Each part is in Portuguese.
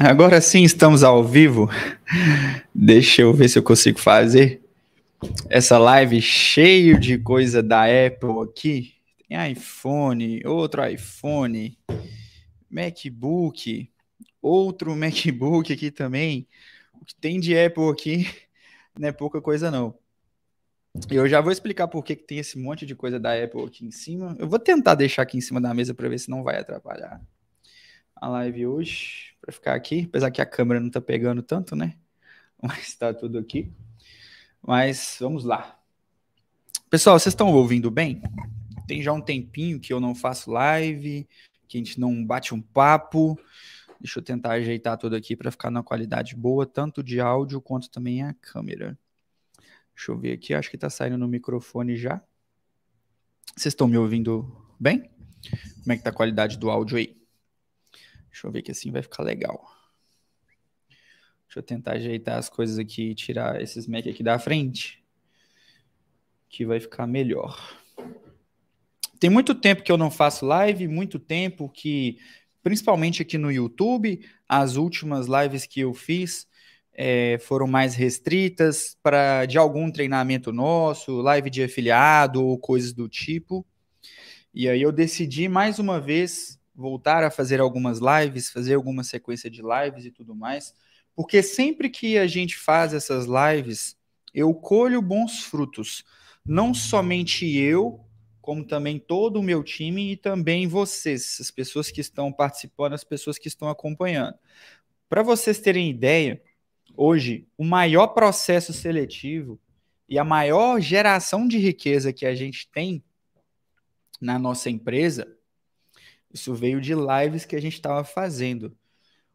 agora sim estamos ao vivo. Deixa eu ver se eu consigo fazer essa live cheio de coisa da Apple aqui. Tem iPhone, outro iPhone, MacBook, outro MacBook aqui também. O que tem de Apple aqui não é pouca coisa não. Eu já vou explicar por que, que tem esse monte de coisa da Apple aqui em cima. Eu vou tentar deixar aqui em cima da mesa para ver se não vai atrapalhar a live hoje para ficar aqui, apesar que a câmera não está pegando tanto, né? Mas está tudo aqui. Mas vamos lá. Pessoal, vocês estão ouvindo bem? Tem já um tempinho que eu não faço live, que a gente não bate um papo. Deixa eu tentar ajeitar tudo aqui para ficar numa qualidade boa, tanto de áudio quanto também a câmera. Deixa eu ver aqui, acho que está saindo no microfone já. Vocês estão me ouvindo bem? Como é que está a qualidade do áudio aí? Deixa eu ver que assim vai ficar legal. Deixa eu tentar ajeitar as coisas aqui e tirar esses Mac aqui da frente. Que vai ficar melhor. Tem muito tempo que eu não faço live, muito tempo que, principalmente aqui no YouTube, as últimas lives que eu fiz é, foram mais restritas para de algum treinamento nosso, live de afiliado ou coisas do tipo. E aí eu decidi mais uma vez voltar a fazer algumas lives, fazer alguma sequência de lives e tudo mais, porque sempre que a gente faz essas lives, eu colho bons frutos. Não somente eu, como também todo o meu time e também vocês, as pessoas que estão participando, as pessoas que estão acompanhando. Para vocês terem ideia, hoje o maior processo seletivo e a maior geração de riqueza que a gente tem na nossa empresa isso veio de lives que a gente estava fazendo.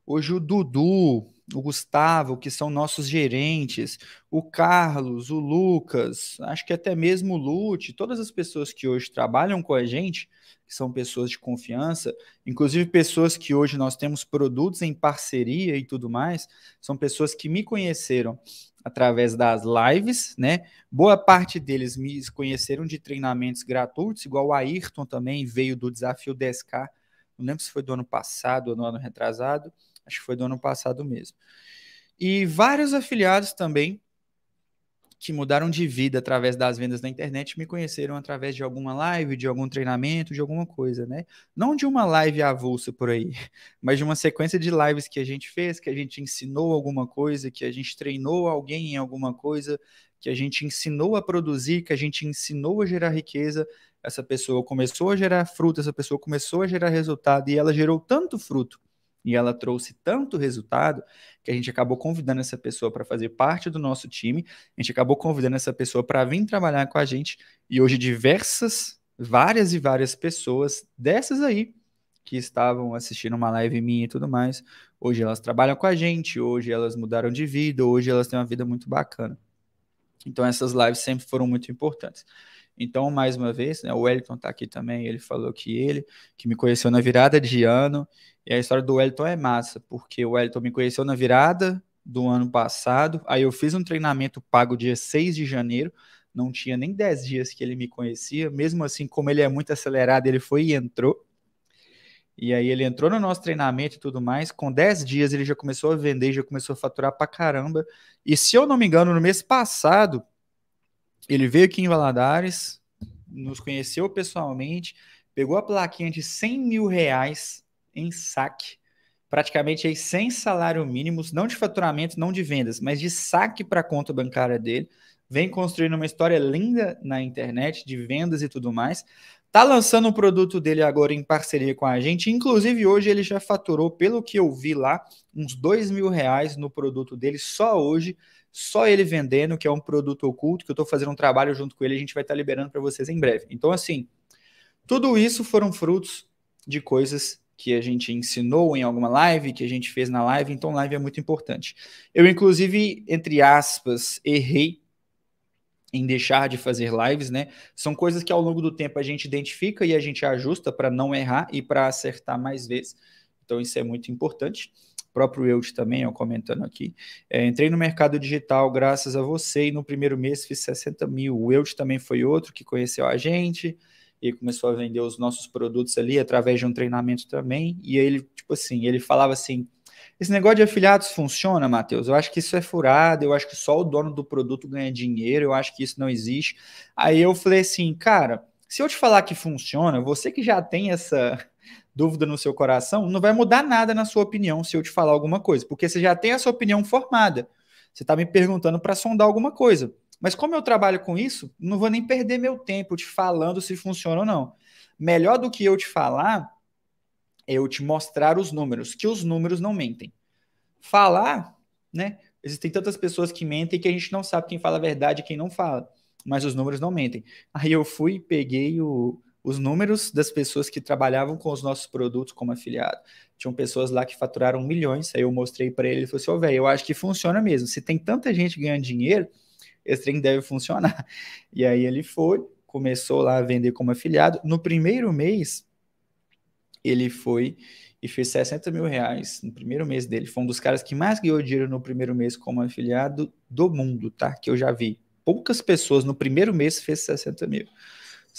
Hoje o Dudu, o Gustavo, que são nossos gerentes, o Carlos, o Lucas, acho que até mesmo o Lute, todas as pessoas que hoje trabalham com a gente, que são pessoas de confiança, inclusive pessoas que hoje nós temos produtos em parceria e tudo mais, são pessoas que me conheceram através das lives, né? Boa parte deles me conheceram de treinamentos gratuitos, igual o Ayrton também veio do desafio 10K, não lembro se foi do ano passado ou do ano retrasado, Acho que foi do ano passado mesmo. E vários afiliados também que mudaram de vida através das vendas na internet me conheceram através de alguma live, de algum treinamento, de alguma coisa, né? Não de uma live avulsa por aí, mas de uma sequência de lives que a gente fez, que a gente ensinou alguma coisa, que a gente treinou alguém em alguma coisa, que a gente ensinou a produzir, que a gente ensinou a gerar riqueza. Essa pessoa começou a gerar fruto, essa pessoa começou a gerar resultado e ela gerou tanto fruto e ela trouxe tanto resultado que a gente acabou convidando essa pessoa para fazer parte do nosso time, a gente acabou convidando essa pessoa para vir trabalhar com a gente. E hoje, diversas, várias e várias pessoas dessas aí que estavam assistindo uma live minha e tudo mais, hoje elas trabalham com a gente, hoje elas mudaram de vida, hoje elas têm uma vida muito bacana. Então, essas lives sempre foram muito importantes. Então, mais uma vez, né, o Wellington está aqui também, ele falou que ele, que me conheceu na virada de ano, e a história do Wellington é massa, porque o Wellington me conheceu na virada do ano passado, aí eu fiz um treinamento pago dia 6 de janeiro, não tinha nem 10 dias que ele me conhecia, mesmo assim, como ele é muito acelerado, ele foi e entrou, e aí ele entrou no nosso treinamento e tudo mais. Com 10 dias ele já começou a vender, já começou a faturar pra caramba. E se eu não me engano, no mês passado, ele veio aqui em Valadares, nos conheceu pessoalmente, pegou a plaquinha de 100 mil reais em saque, praticamente aí sem salário mínimo, não de faturamento, não de vendas, mas de saque para a conta bancária dele. Vem construindo uma história linda na internet de vendas e tudo mais. Tá lançando o um produto dele agora em parceria com a gente. Inclusive, hoje ele já faturou, pelo que eu vi lá, uns dois mil reais no produto dele só hoje só ele vendendo, que é um produto oculto, que eu estou fazendo um trabalho junto com ele, a gente vai estar tá liberando para vocês em breve. Então, assim, tudo isso foram frutos de coisas que a gente ensinou em alguma live, que a gente fez na live, então live é muito importante. Eu, inclusive, entre aspas, errei em deixar de fazer lives, né? São coisas que ao longo do tempo a gente identifica e a gente ajusta para não errar e para acertar mais vezes. Então isso é muito importante próprio Eudes também, ó, comentando aqui. É, entrei no mercado digital graças a você e no primeiro mês fiz 60 mil. O Eudes também foi outro que conheceu a gente e começou a vender os nossos produtos ali através de um treinamento também. E ele, tipo assim, ele falava assim: esse negócio de afiliados funciona, Matheus? Eu acho que isso é furado, eu acho que só o dono do produto ganha dinheiro, eu acho que isso não existe. Aí eu falei assim, cara, se eu te falar que funciona, você que já tem essa dúvida no seu coração, não vai mudar nada na sua opinião se eu te falar alguma coisa, porque você já tem a sua opinião formada. Você está me perguntando para sondar alguma coisa. Mas como eu trabalho com isso, não vou nem perder meu tempo te falando se funciona ou não. Melhor do que eu te falar é eu te mostrar os números, que os números não mentem. Falar, né? Existem tantas pessoas que mentem que a gente não sabe quem fala a verdade e quem não fala, mas os números não mentem. Aí eu fui, peguei o, os números das pessoas que trabalhavam com os nossos produtos como afiliado. Tinham pessoas lá que faturaram milhões, aí eu mostrei para ele e falou assim, ô oh, velho, eu acho que funciona mesmo. Se tem tanta gente ganhando dinheiro, esse trem deve funcionar. E aí ele foi, começou lá a vender como afiliado. No primeiro mês, ele foi e fez 60 mil reais no primeiro mês dele. Foi um dos caras que mais ganhou dinheiro no primeiro mês como afiliado do mundo, tá? Que eu já vi. Poucas pessoas no primeiro mês fez 60 mil.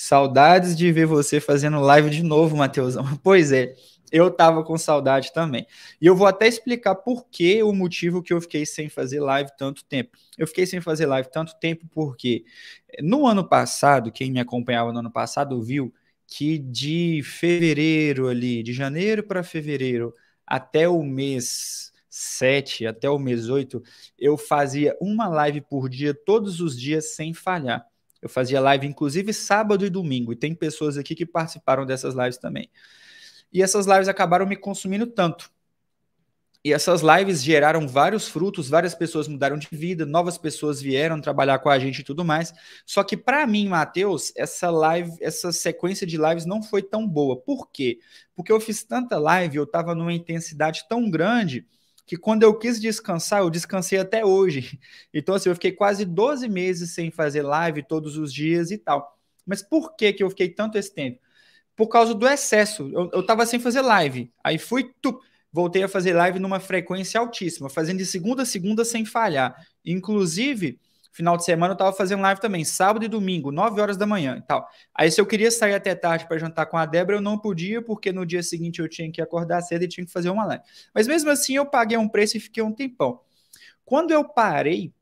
Saudades de ver você fazendo live de novo, Matheusão. Pois é, eu tava com saudade também. E eu vou até explicar por que o motivo que eu fiquei sem fazer live tanto tempo. Eu fiquei sem fazer live tanto tempo porque eh, no ano passado, quem me acompanhava no ano passado viu que de fevereiro ali, de janeiro para fevereiro, até o mês 7, até o mês 8, eu fazia uma live por dia, todos os dias, sem falhar. Eu fazia live, inclusive, sábado e domingo. E tem pessoas aqui que participaram dessas lives também. E essas lives acabaram me consumindo tanto. E essas lives geraram vários frutos, várias pessoas mudaram de vida, novas pessoas vieram trabalhar com a gente e tudo mais. Só que para mim, Matheus, essa live, essa sequência de lives não foi tão boa. Por quê? Porque eu fiz tanta live, eu estava numa intensidade tão grande que quando eu quis descansar, eu descansei até hoje. Então, assim, eu fiquei quase 12 meses sem fazer live todos os dias e tal. Mas por que, que eu fiquei tanto esse tempo? Por causa do excesso. Eu, eu tava sem fazer live. Aí fui, tup, voltei a fazer live numa frequência altíssima, fazendo de segunda a segunda sem falhar. Inclusive, Final de semana eu tava fazendo live também, sábado e domingo, 9 horas da manhã e tal. Aí se eu queria sair até tarde para jantar com a Débora, eu não podia, porque no dia seguinte eu tinha que acordar cedo e tinha que fazer uma live. Mas mesmo assim eu paguei um preço e fiquei um tempão. Quando eu parei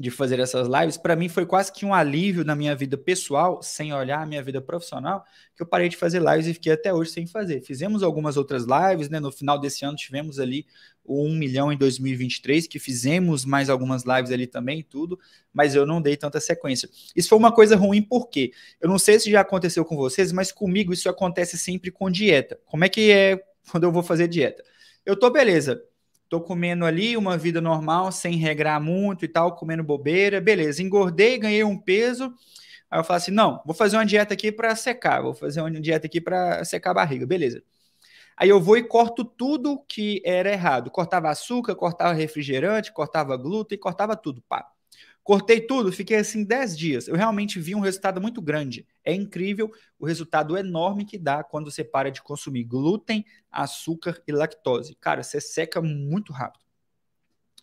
de fazer essas lives, para mim foi quase que um alívio na minha vida pessoal, sem olhar a minha vida profissional, que eu parei de fazer lives e fiquei até hoje sem fazer. Fizemos algumas outras lives, né? No final desse ano tivemos ali o 1 milhão em 2023, que fizemos mais algumas lives ali também e tudo, mas eu não dei tanta sequência. Isso foi uma coisa ruim porque eu não sei se já aconteceu com vocês, mas comigo isso acontece sempre com dieta. Como é que é quando eu vou fazer dieta? Eu tô beleza, tô comendo ali uma vida normal, sem regrar muito e tal, comendo bobeira, beleza, engordei, ganhei um peso, aí eu falo assim, não, vou fazer uma dieta aqui para secar, vou fazer uma dieta aqui para secar a barriga, beleza. Aí eu vou e corto tudo que era errado, cortava açúcar, cortava refrigerante, cortava glúten, cortava tudo, pá. Cortei tudo, fiquei assim 10 dias. Eu realmente vi um resultado muito grande. É incrível o resultado enorme que dá quando você para de consumir glúten, açúcar e lactose. Cara, você seca muito rápido.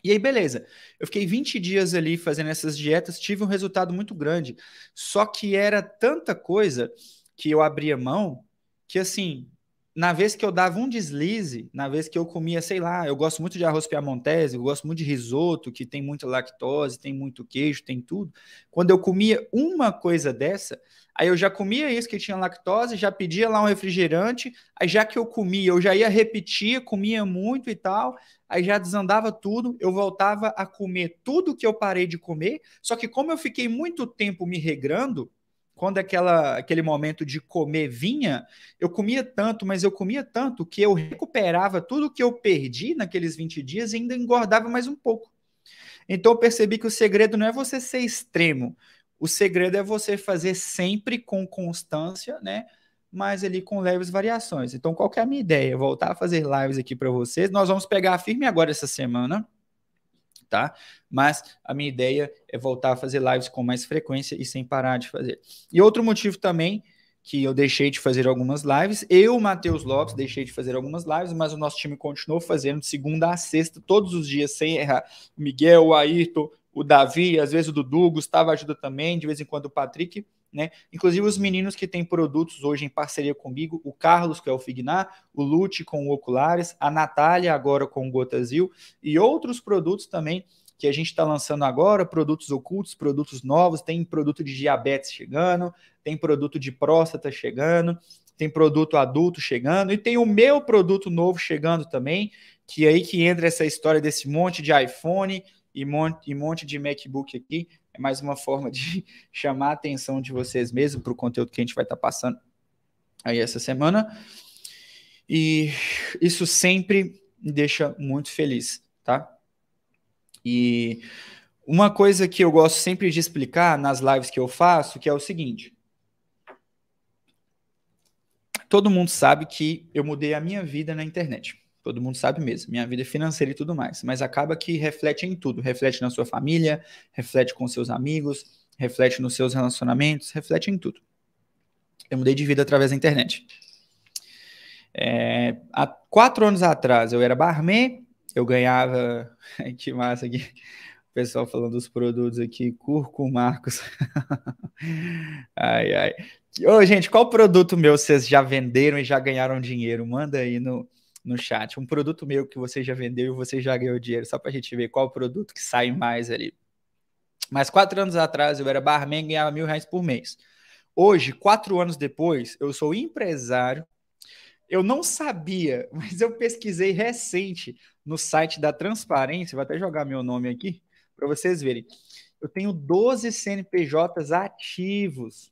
E aí, beleza. Eu fiquei 20 dias ali fazendo essas dietas, tive um resultado muito grande. Só que era tanta coisa que eu abria mão que, assim, na vez que eu dava um deslize, na vez que eu comia, sei lá, eu gosto muito de arroz piamontese, eu gosto muito de risoto, que tem muita lactose, tem muito queijo, tem tudo. Quando eu comia uma coisa dessa, aí eu já comia isso que tinha lactose, já pedia lá um refrigerante, aí já que eu comia, eu já ia repetir, comia muito e tal, aí já desandava tudo, eu voltava a comer tudo que eu parei de comer, só que como eu fiquei muito tempo me regrando, quando aquela, aquele momento de comer vinha, eu comia tanto, mas eu comia tanto que eu recuperava tudo que eu perdi naqueles 20 dias e ainda engordava mais um pouco. Então eu percebi que o segredo não é você ser extremo, o segredo é você fazer sempre com constância, né? Mas ali com leves variações. Então, qual é a minha ideia? Voltar a fazer lives aqui para vocês. Nós vamos pegar firme agora essa semana tá? Mas a minha ideia é voltar a fazer lives com mais frequência e sem parar de fazer. E outro motivo também que eu deixei de fazer algumas lives, eu, Matheus Lopes, deixei de fazer algumas lives, mas o nosso time continuou fazendo de segunda a sexta, todos os dias, sem errar. O Miguel, o Ayrton, o Davi, às vezes o Dudu, o Gustavo ajuda também, de vez em quando o Patrick né? Inclusive os meninos que têm produtos hoje em parceria comigo, o Carlos, que é o Fignar, o Lute com o Oculares, a Natália agora com o Gotazil e outros produtos também que a gente está lançando agora, produtos ocultos, produtos novos, tem produto de diabetes chegando, tem produto de próstata chegando, tem produto adulto chegando e tem o meu produto novo chegando também, que é aí que entra essa história desse monte de iPhone e monte, e monte de MacBook aqui, é mais uma forma de chamar a atenção de vocês mesmo para o conteúdo que a gente vai estar tá passando aí essa semana. E isso sempre me deixa muito feliz, tá? E uma coisa que eu gosto sempre de explicar nas lives que eu faço, que é o seguinte. Todo mundo sabe que eu mudei a minha vida na internet todo mundo sabe mesmo, minha vida é financeira e tudo mais, mas acaba que reflete em tudo, reflete na sua família, reflete com seus amigos, reflete nos seus relacionamentos, reflete em tudo. Eu mudei de vida através da internet. É, há quatro anos atrás eu era barman, eu ganhava. que massa aqui. O pessoal falando dos produtos aqui, Curco Marcos. ai, ai. Ô, gente, qual produto meu vocês já venderam e já ganharam dinheiro? Manda aí no, no chat. Um produto meu que você já vendeu e você já ganhou dinheiro, só para a gente ver qual produto que sai mais ali. Mas quatro anos atrás eu era barman e ganhava mil reais por mês. Hoje, quatro anos depois, eu sou empresário. Eu não sabia, mas eu pesquisei recente no site da Transparência, vou até jogar meu nome aqui para vocês verem. Eu tenho 12 CNPJs ativos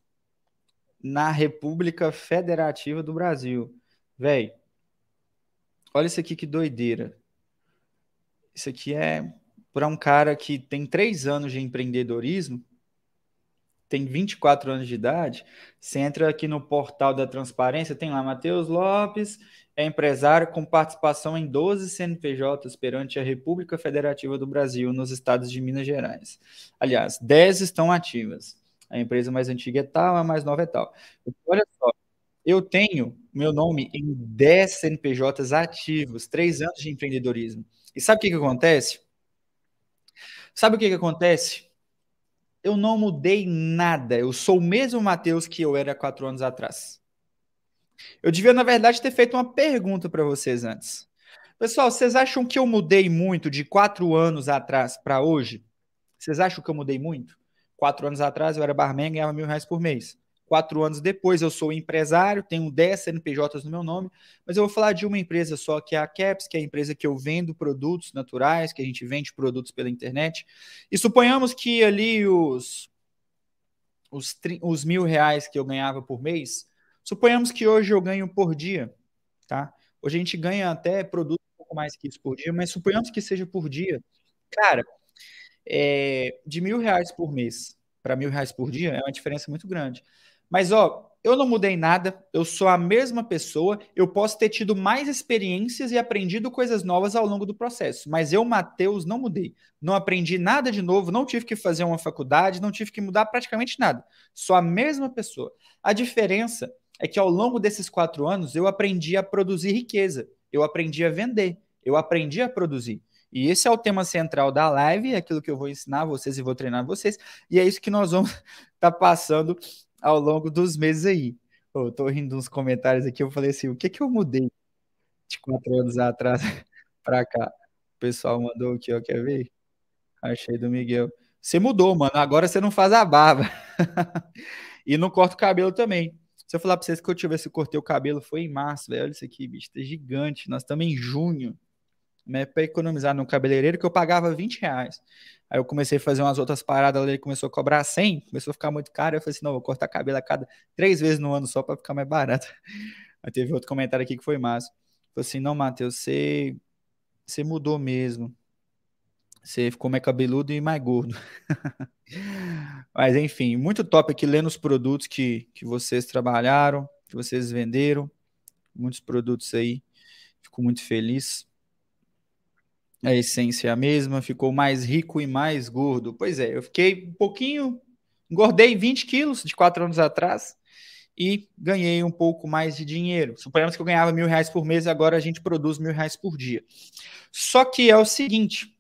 na República Federativa do Brasil. Velho, Olha isso aqui que doideira. Isso aqui é para um cara que tem três anos de empreendedorismo, tem 24 anos de idade. Você entra aqui no portal da transparência, tem lá Matheus Lopes, é empresário com participação em 12 CNPJs perante a República Federativa do Brasil nos estados de Minas Gerais. Aliás, 10 estão ativas. A empresa mais antiga é tal, a mais nova é tal. Olha só, eu tenho meu nome em 10 CNPJs ativos, 3 anos de empreendedorismo. E sabe o que, que acontece? Sabe o que, que acontece? Eu não mudei nada. Eu sou o mesmo Matheus que eu era quatro anos atrás. Eu devia, na verdade, ter feito uma pergunta para vocês antes. Pessoal, vocês acham que eu mudei muito de quatro anos atrás para hoje? Vocês acham que eu mudei muito? Quatro anos atrás eu era barman e ganhava mil reais por mês. Quatro anos depois, eu sou empresário, tenho 10 CNPJs no meu nome, mas eu vou falar de uma empresa só, que é a Caps, que é a empresa que eu vendo produtos naturais, que a gente vende produtos pela internet. E suponhamos que ali os, os, os mil reais que eu ganhava por mês, suponhamos que hoje eu ganho por dia, tá? Hoje a gente ganha até produto um pouco mais que isso por dia, mas suponhamos que seja por dia. Cara, é, de mil reais por mês para mil reais por dia é uma diferença muito grande. Mas, ó, eu não mudei nada, eu sou a mesma pessoa, eu posso ter tido mais experiências e aprendido coisas novas ao longo do processo, mas eu, Matheus, não mudei. Não aprendi nada de novo, não tive que fazer uma faculdade, não tive que mudar praticamente nada. Sou a mesma pessoa. A diferença é que ao longo desses quatro anos eu aprendi a produzir riqueza, eu aprendi a vender, eu aprendi a produzir. E esse é o tema central da live, é aquilo que eu vou ensinar vocês e vou treinar vocês, e é isso que nós vamos estar tá passando ao longo dos meses aí. Eu tô rindo uns comentários aqui, eu falei assim, o que que eu mudei de quatro anos atrás pra cá? O pessoal mandou aqui, ó, quer ver? Achei do Miguel. Você mudou, mano, agora você não faz a barba. e não corta o cabelo também. Se eu falar pra vocês que eu tivesse cortei o cabelo, foi em março, velho, olha isso aqui, bicho, tá gigante. Nós estamos em junho né, para economizar no cabeleireiro, que eu pagava 20 reais. Aí eu comecei a fazer umas outras paradas, ele começou a cobrar 100, começou a ficar muito caro. Eu falei assim: não, vou cortar cabelo a cada três vezes no ano só para ficar mais barato. Aí teve outro comentário aqui que foi massa. Falei assim: não, Matheus, você, você mudou mesmo. Você ficou mais cabeludo e mais gordo. Mas enfim, muito top aqui lendo os produtos que, que vocês trabalharam, que vocês venderam. Muitos produtos aí. Fico muito feliz a essência é a mesma, ficou mais rico e mais gordo. Pois é, eu fiquei um pouquinho, engordei 20 quilos de quatro anos atrás e ganhei um pouco mais de dinheiro. Suponhamos que eu ganhava mil reais por mês agora a gente produz mil reais por dia. Só que é o seguinte,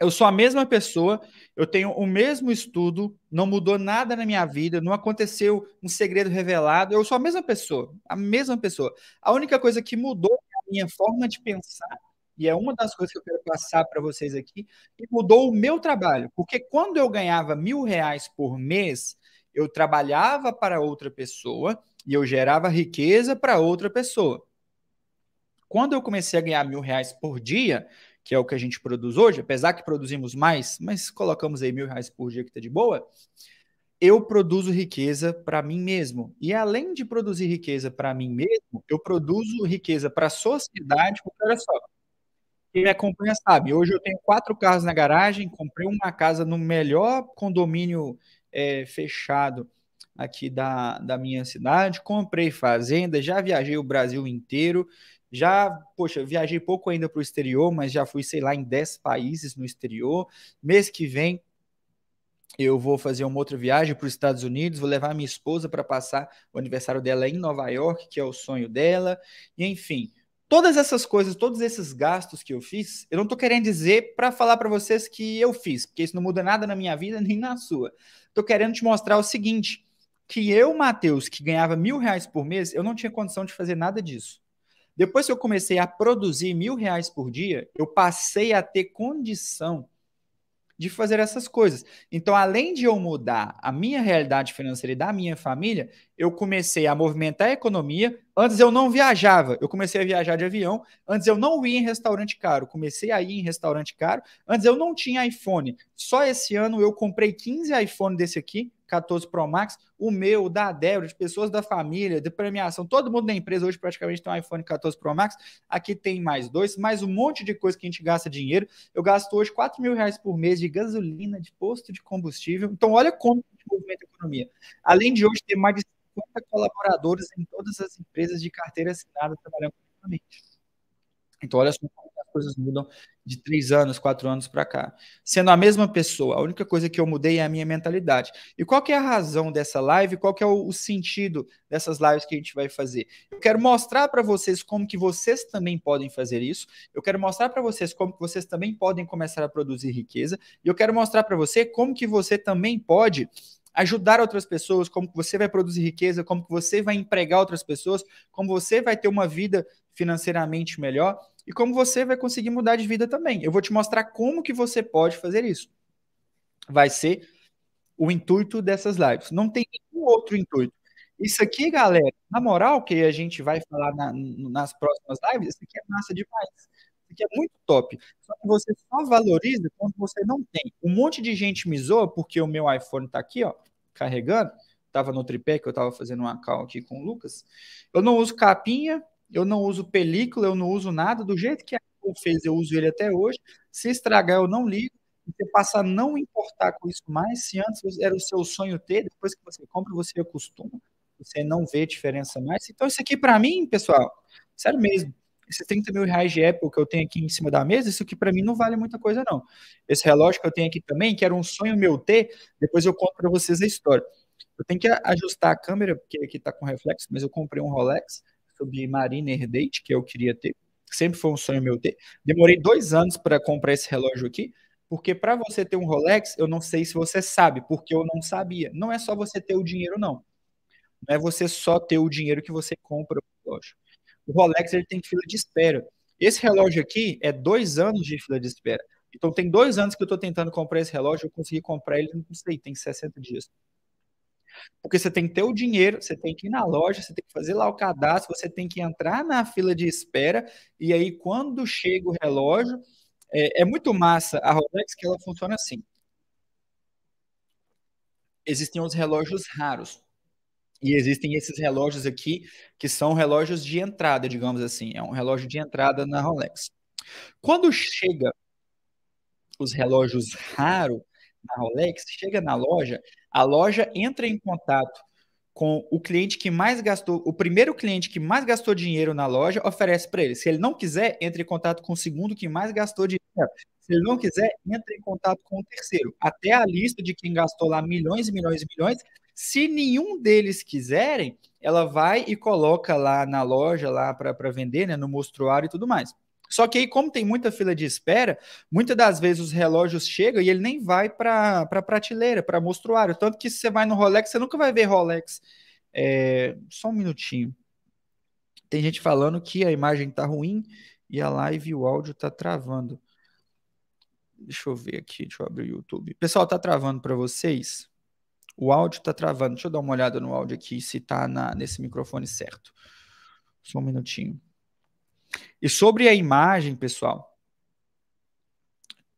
eu sou a mesma pessoa, eu tenho o mesmo estudo, não mudou nada na minha vida, não aconteceu um segredo revelado, eu sou a mesma pessoa, a mesma pessoa. A única coisa que mudou é a minha forma de pensar e é uma das coisas que eu quero passar para vocês aqui, que mudou o meu trabalho. Porque quando eu ganhava mil reais por mês, eu trabalhava para outra pessoa e eu gerava riqueza para outra pessoa. Quando eu comecei a ganhar mil reais por dia, que é o que a gente produz hoje, apesar que produzimos mais, mas colocamos aí mil reais por dia que está de boa, eu produzo riqueza para mim mesmo. E além de produzir riqueza para mim mesmo, eu produzo riqueza para a sociedade, porque olha só, quem me acompanha sabe, hoje eu tenho quatro carros na garagem, comprei uma casa no melhor condomínio é, fechado aqui da, da minha cidade, comprei fazenda, já viajei o Brasil inteiro, já, poxa, viajei pouco ainda para o exterior, mas já fui, sei lá, em 10 países no exterior. Mês que vem eu vou fazer uma outra viagem para os Estados Unidos, vou levar minha esposa para passar o aniversário dela em Nova York, que é o sonho dela, e enfim. Todas essas coisas, todos esses gastos que eu fiz, eu não estou querendo dizer para falar para vocês que eu fiz, porque isso não muda nada na minha vida nem na sua. Estou querendo te mostrar o seguinte: que eu, Matheus, que ganhava mil reais por mês, eu não tinha condição de fazer nada disso. Depois que eu comecei a produzir mil reais por dia, eu passei a ter condição de fazer essas coisas. Então, além de eu mudar a minha realidade financeira e da minha família, eu comecei a movimentar a economia. Antes eu não viajava, eu comecei a viajar de avião. Antes eu não ia em restaurante caro, comecei a ir em restaurante caro. Antes eu não tinha iPhone. Só esse ano eu comprei 15 iPhone desse aqui, 14 Pro Max, o meu, o da Débora, de pessoas da família, de premiação, todo mundo da empresa hoje praticamente tem um iPhone 14 Pro Max, aqui tem mais dois, mais um monte de coisa que a gente gasta dinheiro, eu gasto hoje 4 mil reais por mês de gasolina, de posto de combustível, então olha como movimenta a economia. Além de hoje ter mais de 50 colaboradores em todas as empresas de carteira assinada trabalhando Então olha só como coisas mudam de três anos, quatro anos para cá. Sendo a mesma pessoa, a única coisa que eu mudei é a minha mentalidade. E qual que é a razão dessa live? Qual que é o, o sentido dessas lives que a gente vai fazer? Eu quero mostrar para vocês como que vocês também podem fazer isso. Eu quero mostrar para vocês como que vocês também podem começar a produzir riqueza. E eu quero mostrar para você como que você também pode ajudar outras pessoas, como que você vai produzir riqueza, como que você vai empregar outras pessoas, como você vai ter uma vida financeiramente melhor e como você vai conseguir mudar de vida também. Eu vou te mostrar como que você pode fazer isso. Vai ser o intuito dessas lives. Não tem nenhum outro intuito. Isso aqui, galera, na moral, que a gente vai falar na, nas próximas lives, isso aqui é massa demais que é muito top. Só que você só valoriza quando você não tem. Um monte de gente me zoa porque o meu iPhone tá aqui, ó, carregando. Tava no tripé que eu tava fazendo uma call aqui com o Lucas. Eu não uso capinha, eu não uso película, eu não uso nada. Do jeito que a Apple fez, eu uso ele até hoje. Se estragar, eu não ligo. Você passa a não importar com isso mais. Se antes era o seu sonho ter, depois que você compra, você acostuma. Você não vê diferença mais. Então, isso aqui, para mim, pessoal, sério mesmo, esses 30 mil reais de Apple que eu tenho aqui em cima da mesa, isso aqui para mim não vale muita coisa, não. Esse relógio que eu tenho aqui também, que era um sonho meu ter, depois eu conto para vocês a história. Eu tenho que ajustar a câmera, porque aqui está com reflexo, mas eu comprei um Rolex sobre Marina Date, que eu queria ter, sempre foi um sonho meu ter. Demorei dois anos para comprar esse relógio aqui, porque para você ter um Rolex, eu não sei se você sabe, porque eu não sabia. Não é só você ter o dinheiro, não. Não é você só ter o dinheiro que você compra o relógio o Rolex ele tem fila de espera. Esse relógio aqui é dois anos de fila de espera. Então tem dois anos que eu estou tentando comprar esse relógio, eu consegui comprar ele, não sei, tem 60 dias. Porque você tem que ter o dinheiro, você tem que ir na loja, você tem que fazer lá o cadastro, você tem que entrar na fila de espera, e aí quando chega o relógio, é, é muito massa a Rolex que ela funciona assim. Existem os relógios raros. E existem esses relógios aqui que são relógios de entrada, digamos assim. É um relógio de entrada na Rolex. Quando chega os relógios raro na Rolex, chega na loja, a loja entra em contato com o cliente que mais gastou, o primeiro cliente que mais gastou dinheiro na loja, oferece para ele. Se ele não quiser, entre em contato com o segundo que mais gastou dinheiro. Se ele não quiser, entre em contato com o terceiro. Até a lista de quem gastou lá milhões e milhões e milhões se nenhum deles quiserem, ela vai e coloca lá na loja, lá para vender, né, no mostruário e tudo mais. Só que aí, como tem muita fila de espera, muitas das vezes os relógios chegam e ele nem vai para pra prateleira, para mostruário. Tanto que se você vai no Rolex, você nunca vai ver Rolex. É... Só um minutinho. Tem gente falando que a imagem tá ruim e a live e o áudio tá travando. Deixa eu ver aqui, deixa eu abrir o YouTube. Pessoal, tá travando para vocês? O áudio está travando. Deixa eu dar uma olhada no áudio aqui, se está nesse microfone certo. Só um minutinho. E sobre a imagem, pessoal.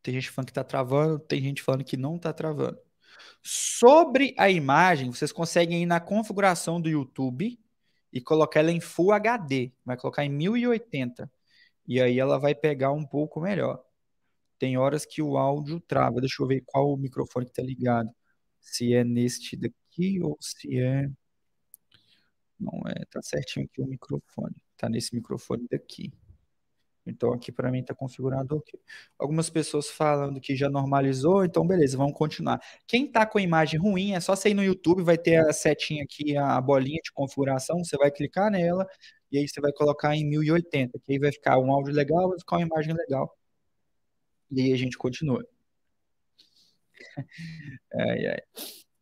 Tem gente falando que está travando, tem gente falando que não está travando. Sobre a imagem, vocês conseguem ir na configuração do YouTube e colocar ela em Full HD. Vai colocar em 1080. E aí ela vai pegar um pouco melhor. Tem horas que o áudio trava. Deixa eu ver qual o microfone que está ligado se é neste daqui ou se é. Não é, tá certinho aqui o microfone. Tá nesse microfone daqui. Então aqui para mim tá configurado ok. Algumas pessoas falando que já normalizou, então beleza, vamos continuar. Quem tá com a imagem ruim, é só você ir no YouTube, vai ter a setinha aqui, a bolinha de configuração, você vai clicar nela e aí você vai colocar em 1080, que aí vai ficar um áudio legal, vai ficar uma imagem legal. E aí a gente continua. Ai, ai.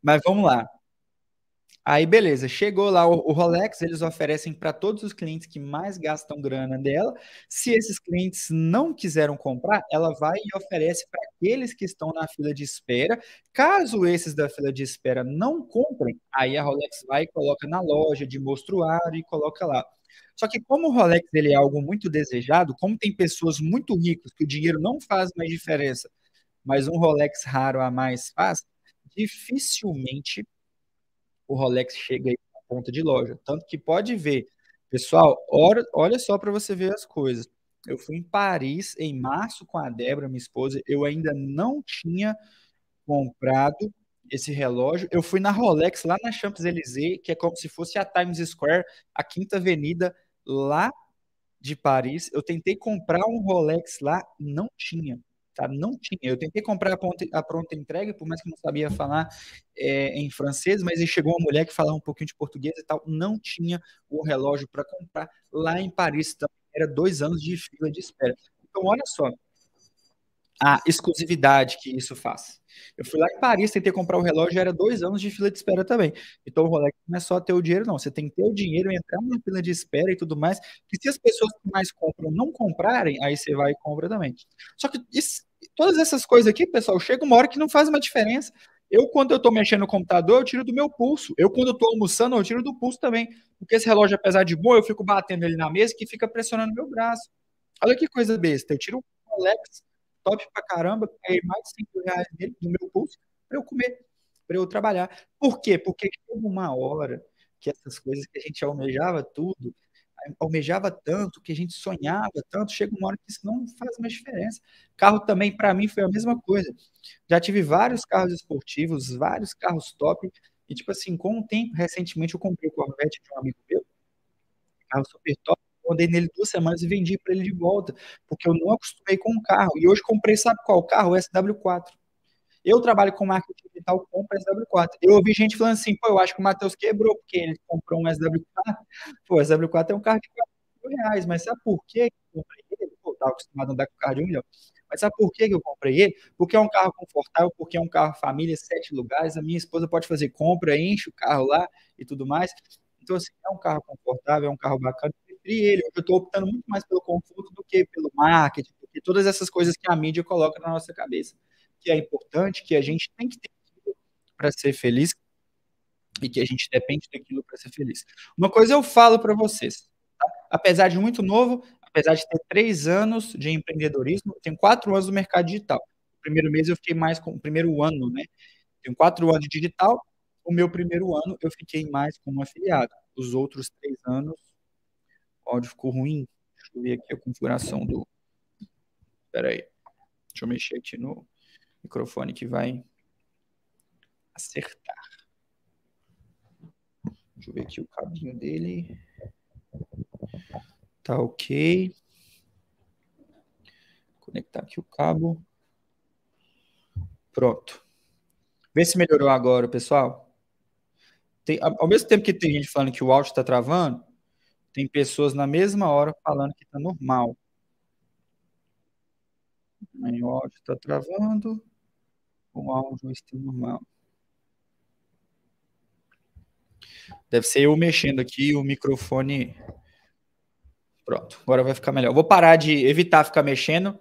Mas vamos lá. Aí, beleza, chegou lá o, o Rolex, eles oferecem para todos os clientes que mais gastam grana dela. Se esses clientes não quiseram comprar, ela vai e oferece para aqueles que estão na fila de espera. Caso esses da fila de espera não comprem, aí a Rolex vai e coloca na loja de mostruário e coloca lá. Só que como o Rolex ele é algo muito desejado, como tem pessoas muito ricas que o dinheiro não faz mais diferença mas um Rolex raro a mais faz, dificilmente o Rolex chega aí na ponta de loja. Tanto que pode ver, pessoal, olha só para você ver as coisas. Eu fui em Paris em março com a Débora, minha esposa. Eu ainda não tinha comprado esse relógio. Eu fui na Rolex, lá na Champs-Élysées, que é como se fosse a Times Square, a Quinta Avenida, lá de Paris. Eu tentei comprar um Rolex lá, não tinha sabe? Não tinha. Eu tentei comprar a, ponte, a pronta entrega, por mais que não sabia falar é, em francês, mas aí chegou uma mulher que falava um pouquinho de português e tal. Não tinha o relógio para comprar lá em Paris. Então, era dois anos de fila de espera. Então, olha só, a exclusividade que isso faz. Eu fui lá em Paris, tentei comprar o relógio, era dois anos de fila de espera também. Então o Rolex não é só ter o dinheiro, não. Você tem que ter o dinheiro, entrar na fila de espera e tudo mais. E se as pessoas que mais compram não comprarem, aí você vai e compra também. Só que isso, todas essas coisas aqui, pessoal, chega uma hora que não faz uma diferença. Eu, quando eu estou mexendo no computador, eu tiro do meu pulso. Eu, quando estou almoçando, eu tiro do pulso também. Porque esse relógio, apesar de bom, eu fico batendo ele na mesa que fica pressionando meu braço. Olha que coisa besta. Eu tiro o Rolex top pra caramba, ganhei mais de 100 reais nele, do meu bolso para eu comer, para eu trabalhar. Por quê? Porque chegou uma hora que essas coisas que a gente almejava tudo, almejava tanto, que a gente sonhava tanto, chega uma hora que isso não faz mais diferença. Carro também, para mim, foi a mesma coisa. Já tive vários carros esportivos, vários carros top, e tipo assim, com o tempo, recentemente eu comprei o Corvette de um amigo meu, carro super top, Andei nele duas semanas e vendi para ele de volta, porque eu não acostumei com o carro. E hoje comprei, sabe qual carro? O SW4. Eu trabalho com marketing digital, compro SW4. Eu ouvi gente falando assim, pô, eu acho que o Matheus quebrou, porque ele comprou um SW4. Pô, SW4 é um carro de 4 mil reais, mas sabe por que eu comprei ele? Pô, eu estava acostumado a andar com carro de um milhão. Mas sabe por que eu comprei ele? Porque é um carro confortável, porque é um carro família, sete lugares, a minha esposa pode fazer compra, enche o carro lá e tudo mais. Então, assim, é um carro confortável, é um carro bacana entre ele. Eu estou optando muito mais pelo conforto do que pelo marketing, porque todas essas coisas que a mídia coloca na nossa cabeça, que é importante, que a gente tem que ter para ser feliz e que a gente depende daquilo para ser feliz. Uma coisa eu falo para vocês, tá? apesar de muito novo, apesar de ter três anos de empreendedorismo, eu tenho quatro anos no mercado digital. O primeiro mês eu fiquei mais com o primeiro ano, né? Tenho quatro anos de digital. O meu primeiro ano eu fiquei mais como afiliado. Os outros três anos o áudio ficou ruim. Deixa eu ver aqui a configuração do. Espera aí. Deixa eu mexer aqui no microfone que vai acertar. Deixa eu ver aqui o cabinho dele. Tá ok. Conectar aqui o cabo. Pronto. Vê se melhorou agora, pessoal. Tem, ao mesmo tempo que tem gente falando que o áudio está travando, tem pessoas na mesma hora falando que está normal. Aí o áudio está travando. O áudio está normal. Deve ser eu mexendo aqui o microfone. Pronto, agora vai ficar melhor. Vou parar de evitar ficar mexendo,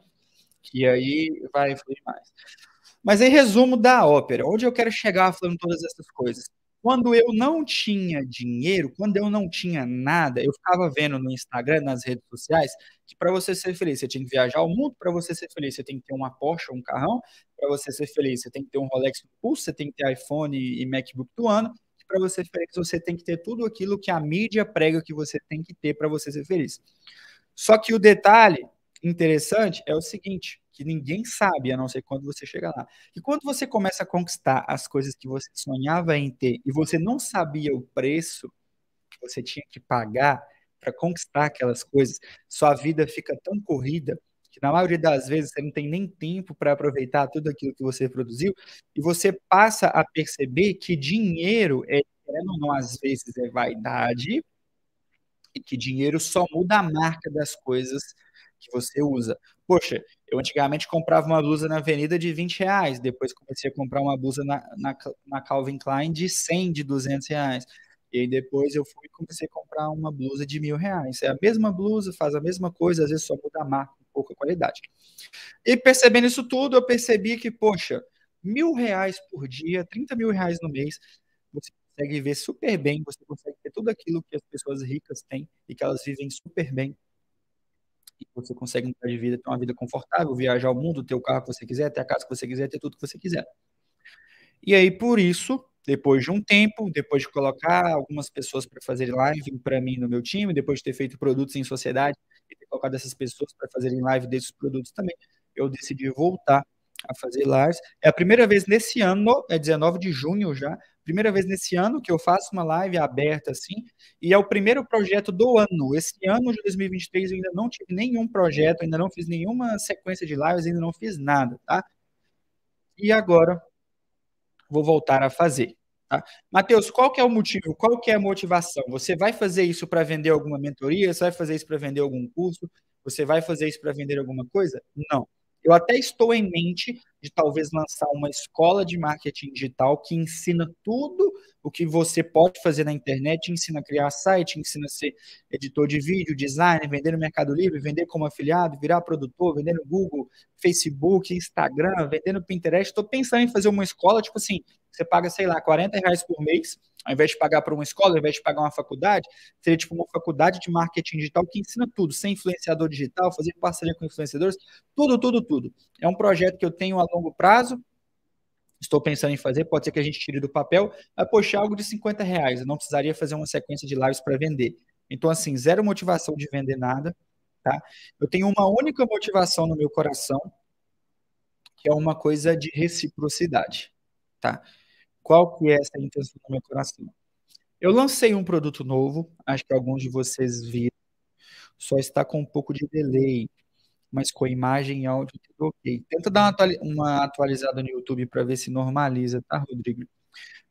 que aí vai fluir mais. Mas em resumo da ópera, onde eu quero chegar falando todas essas coisas? Quando eu não tinha dinheiro, quando eu não tinha nada, eu ficava vendo no Instagram, nas redes sociais, que para você ser feliz, você tinha que viajar ao mundo, para você ser feliz, você tem que ter uma Porsche, um carrão, para você ser feliz, você tem que ter um Rolex no pulso, você tem que ter iPhone e MacBook do ano, para você ser feliz, você tem que ter tudo aquilo que a mídia prega que você tem que ter para você ser feliz. Só que o detalhe interessante é o seguinte, que ninguém sabe, a não ser quando você chega lá. E quando você começa a conquistar as coisas que você sonhava em ter e você não sabia o preço que você tinha que pagar para conquistar aquelas coisas, sua vida fica tão corrida que na maioria das vezes você não tem nem tempo para aproveitar tudo aquilo que você produziu e você passa a perceber que dinheiro é, querendo ou não, às vezes é vaidade e que dinheiro só muda a marca das coisas que você usa. Poxa, eu antigamente comprava uma blusa na Avenida de 20 reais, depois comecei a comprar uma blusa na, na, na Calvin Klein de 100, de 200 reais. E aí depois eu fui comecei a comprar uma blusa de mil reais. É a mesma blusa, faz a mesma coisa, às vezes só muda a marca, um pouco a qualidade. E percebendo isso tudo, eu percebi que, poxa, mil reais por dia, 30 mil reais no mês, você consegue ver super bem, você consegue ter tudo aquilo que as pessoas ricas têm e que elas vivem super bem você consegue mudar de vida, ter uma vida confortável, viajar o mundo, ter o carro que você quiser, ter a casa que você quiser, ter tudo que você quiser. E aí, por isso, depois de um tempo, depois de colocar algumas pessoas para fazerem live para mim no meu time, depois de ter feito produtos em sociedade e ter colocado essas pessoas para fazerem live desses produtos também, eu decidi voltar a fazer lives. É a primeira vez nesse ano, é 19 de junho já, Primeira vez nesse ano que eu faço uma live aberta assim, e é o primeiro projeto do ano. Esse ano de 2023 eu ainda não tive nenhum projeto, ainda não fiz nenhuma sequência de lives, ainda não fiz nada, tá? E agora vou voltar a fazer. Tá? Matheus, qual que é o motivo? Qual que é a motivação? Você vai fazer isso para vender alguma mentoria? Você vai fazer isso para vender algum curso? Você vai fazer isso para vender alguma coisa? Não. Eu até estou em mente de talvez lançar uma escola de marketing digital que ensina tudo o que você pode fazer na internet, ensina a criar site, ensina a ser editor de vídeo, designer, vender no Mercado Livre, vender como afiliado, virar produtor, vender no Google, Facebook, Instagram, vender no Pinterest. Estou pensando em fazer uma escola, tipo assim, você paga, sei lá, 40 reais por mês, ao invés de pagar para uma escola, ao invés de pagar uma faculdade, seria tipo uma faculdade de marketing digital que ensina tudo, ser influenciador digital, fazer parceria com influenciadores, tudo, tudo, tudo. É um projeto que eu tenho a longo prazo, estou pensando em fazer, pode ser que a gente tire do papel, mas poxa, é algo de 50 reais, eu não precisaria fazer uma sequência de lives para vender. Então, assim, zero motivação de vender nada, tá? Eu tenho uma única motivação no meu coração, que é uma coisa de reciprocidade, tá? Qual que é essa intenção do meu coração? Eu lancei um produto novo, acho que alguns de vocês viram, só está com um pouco de delay, mas com imagem e áudio tudo ok. Tenta dar uma atualizada no YouTube para ver se normaliza, tá, Rodrigo?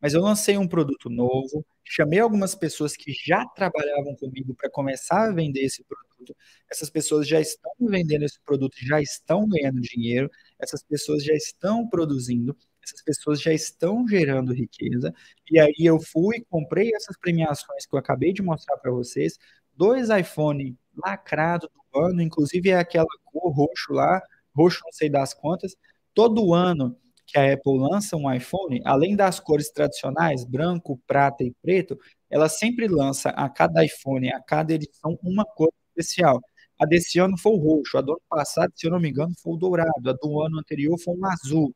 Mas eu lancei um produto novo, chamei algumas pessoas que já trabalhavam comigo para começar a vender esse produto. Essas pessoas já estão vendendo esse produto, já estão ganhando dinheiro, essas pessoas já estão produzindo essas pessoas já estão gerando riqueza. E aí eu fui comprei essas premiações que eu acabei de mostrar para vocês, dois iPhone lacrado do ano, inclusive é aquela cor roxo lá, roxo não sei das quantas. Todo ano que a Apple lança um iPhone, além das cores tradicionais, branco, prata e preto, ela sempre lança a cada iPhone, a cada edição, uma cor especial. A desse ano foi o roxo, a do ano passado, se eu não me engano, foi o dourado, a do ano anterior foi um azul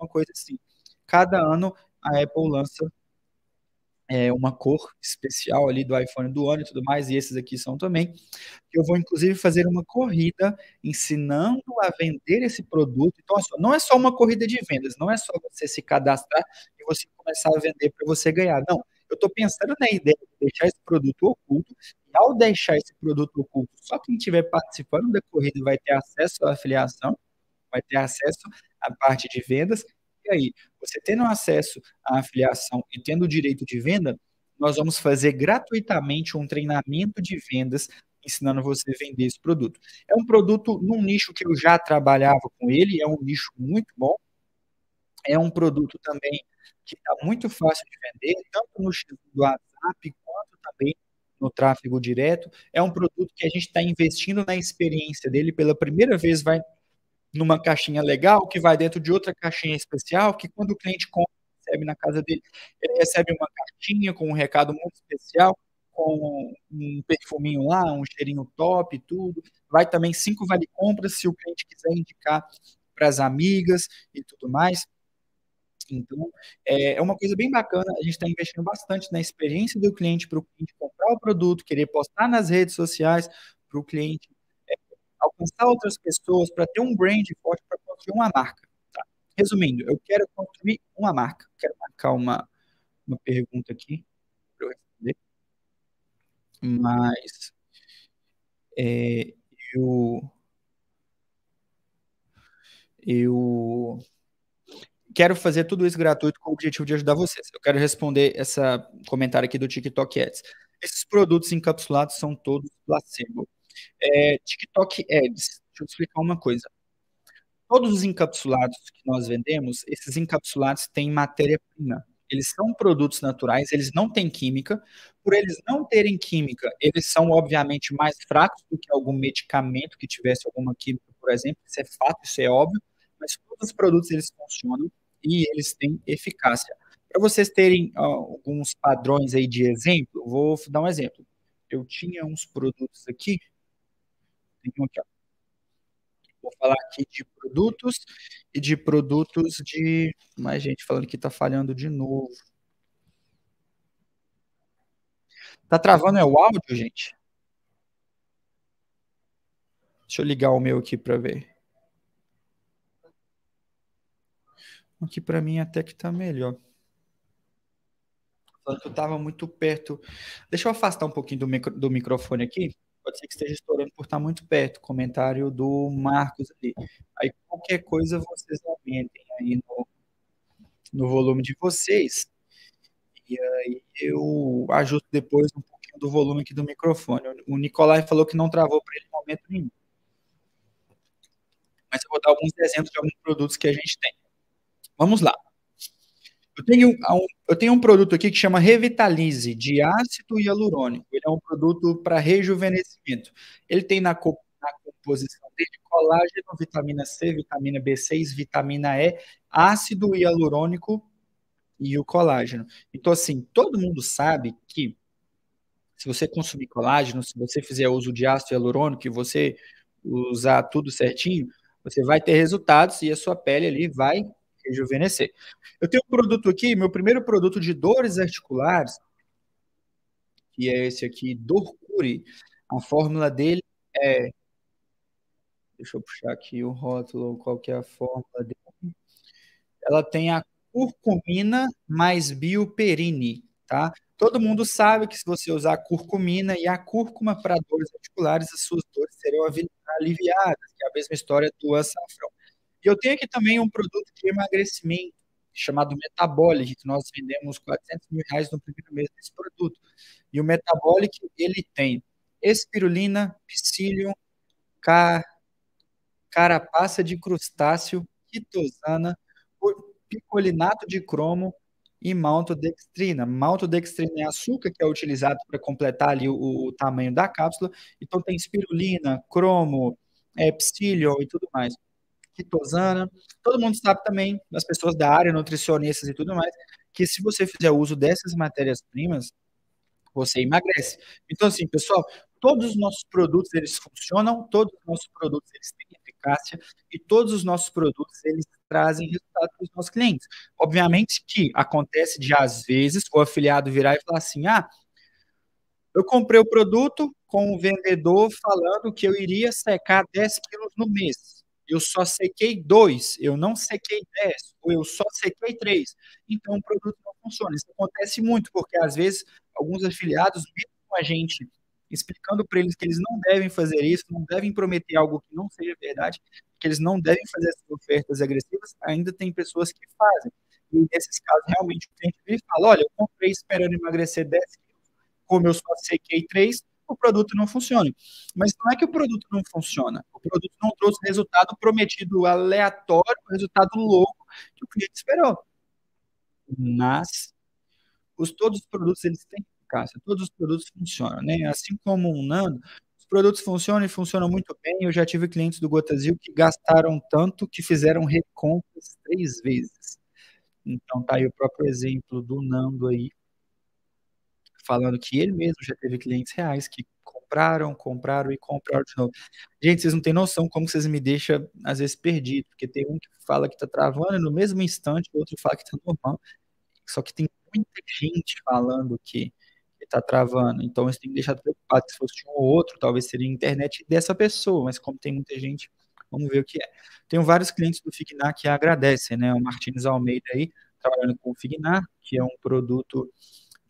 uma coisa assim. Cada ano a Apple lança é, uma cor especial ali do iPhone do ano e tudo mais, e esses aqui são também. Eu vou, inclusive, fazer uma corrida ensinando a vender esse produto. Então, assim, não é só uma corrida de vendas, não é só você se cadastrar e você começar a vender para você ganhar. Não, eu estou pensando na ideia de deixar esse produto oculto, e ao deixar esse produto oculto, só quem estiver participando da corrida vai ter acesso à afiliação vai ter acesso à parte de vendas. E aí, você tendo acesso à afiliação e tendo o direito de venda, nós vamos fazer gratuitamente um treinamento de vendas ensinando você a vender esse produto. É um produto num nicho que eu já trabalhava com ele, é um nicho muito bom. É um produto também que está muito fácil de vender, tanto no do WhatsApp quanto também no tráfego direto. É um produto que a gente está investindo na experiência dele pela primeira vez, vai numa caixinha legal, que vai dentro de outra caixinha especial, que quando o cliente compra, recebe na casa dele, ele recebe uma caixinha com um recado muito especial, com um perfuminho lá, um cheirinho top, tudo. Vai também cinco vale compras se o cliente quiser indicar para as amigas e tudo mais. Então, é, é uma coisa bem bacana. A gente está investindo bastante na experiência do cliente para o cliente comprar o produto, querer postar nas redes sociais, para o cliente alcançar outras pessoas, para ter um brand forte, para construir uma marca. Tá? Resumindo, eu quero construir uma marca. Quero marcar uma, uma pergunta aqui para eu responder. Mas é, eu, eu quero fazer tudo isso gratuito com o objetivo de ajudar vocês. Eu quero responder essa comentário aqui do TikTok Ads. Esses produtos encapsulados são todos placebo. É, TikTok Ads, deixa eu explicar uma coisa. Todos os encapsulados que nós vendemos, esses encapsulados têm matéria-prima. Eles são produtos naturais, eles não têm química. Por eles não terem química, eles são obviamente mais fracos do que algum medicamento que tivesse alguma química, por exemplo. Isso é fato, isso é óbvio. Mas todos os produtos eles funcionam e eles têm eficácia. Para vocês terem ó, alguns padrões aí de exemplo, vou dar um exemplo. Eu tinha uns produtos aqui tem um aqui, ó. Vou falar aqui de produtos e de produtos de. Mais gente falando que está falhando de novo. Tá travando é o áudio, gente? Deixa eu ligar o meu aqui para ver. Aqui para mim até que tá melhor. Eu tava muito perto. Deixa eu afastar um pouquinho do, micro, do microfone aqui pode ser que esteja estourando por estar muito perto. Comentário do Marcos ali. Aí qualquer coisa vocês aumentem aí no, no volume de vocês. E aí eu ajusto depois um pouquinho do volume aqui do microfone. O Nicolai falou que não travou para ele em momento nenhum. Mas eu vou dar alguns exemplos de alguns produtos que a gente tem. Vamos lá. Eu tenho, um, eu tenho um produto aqui que chama Revitalize, de ácido hialurônico. Ele é um produto para rejuvenescimento. Ele tem na, co na composição dele colágeno, vitamina C, vitamina B6, vitamina E, ácido hialurônico e o colágeno. Então, assim, todo mundo sabe que se você consumir colágeno, se você fizer uso de ácido hialurônico e você usar tudo certinho, você vai ter resultados e a sua pele ali vai rejuvenescer. Eu tenho um produto aqui, meu primeiro produto de dores articulares, que é esse aqui, Dorcure. A fórmula dele é. Deixa eu puxar aqui o rótulo, qual que é a fórmula dele. Ela tem a curcumina mais bioperine, tá? Todo mundo sabe que se você usar curcumina e a cúrcuma para dores articulares, as suas dores serão aliviadas, que é a mesma história do açafrão. E eu tenho aqui também um produto de emagrecimento chamado Metabolic, que nós vendemos 400 mil reais no primeiro mês desse produto. E o Metabolic, ele tem espirulina, psyllium, carapaça de crustáceo, quitosana, picolinato de cromo e maltodextrina. Maltodextrina é açúcar que é utilizado para completar ali o, o, tamanho da cápsula. Então tem espirulina, cromo, é, psyllium e tudo mais quitosana. Todo mundo sabe também, as pessoas da área, nutricionistas e tudo mais, que se você fizer uso dessas matérias-primas, você emagrece. Então, assim, pessoal, todos os nossos produtos, eles funcionam, todos os nossos produtos, eles têm eficácia e todos os nossos produtos, eles trazem resultado para os nossos clientes. Obviamente que acontece de, às vezes, o afiliado virar e falar assim, ah, eu comprei o produto com o vendedor falando que eu iria secar 10 quilos no mês eu só sequei dois, eu não sequei dez, ou eu só sequei três. Então o produto não funciona. Isso acontece muito, porque às vezes alguns afiliados, mesmo com a gente explicando para eles que eles não devem fazer isso, não devem prometer algo que não seja verdade, que eles não devem fazer essas ofertas agressivas, ainda tem pessoas que fazem. E nesses casos, realmente, o cliente fala, olha, eu comprei esperando emagrecer 10 quilos, como eu só sequei três o produto não funcione. Mas não é que o produto não funciona. O produto não trouxe resultado prometido aleatório, resultado louco que o cliente esperou. Mas os, todos os produtos eles têm eficácia, todos os produtos funcionam, né? Assim como o Nando, os produtos funcionam e funcionam muito bem. Eu já tive clientes do Gotazil que gastaram tanto que fizeram recompras três vezes. Então tá aí o próprio exemplo do Nando aí, falando que ele mesmo já teve clientes reais que compraram, compraram e compraram de novo. Gente, vocês não têm noção como vocês me deixam, às vezes, perdido, porque tem um que fala que tá travando e no mesmo instante, o outro fala que tá normal. Só que tem muita gente falando que está travando. Então, isso tem que deixar preocupado. Se fosse um ou outro, talvez seria a internet dessa pessoa, mas como tem muita gente, vamos ver o que é. Tenho vários clientes do Fignar que agradecem, né? O Martins Almeida aí, trabalhando com o Fignar, que é um produto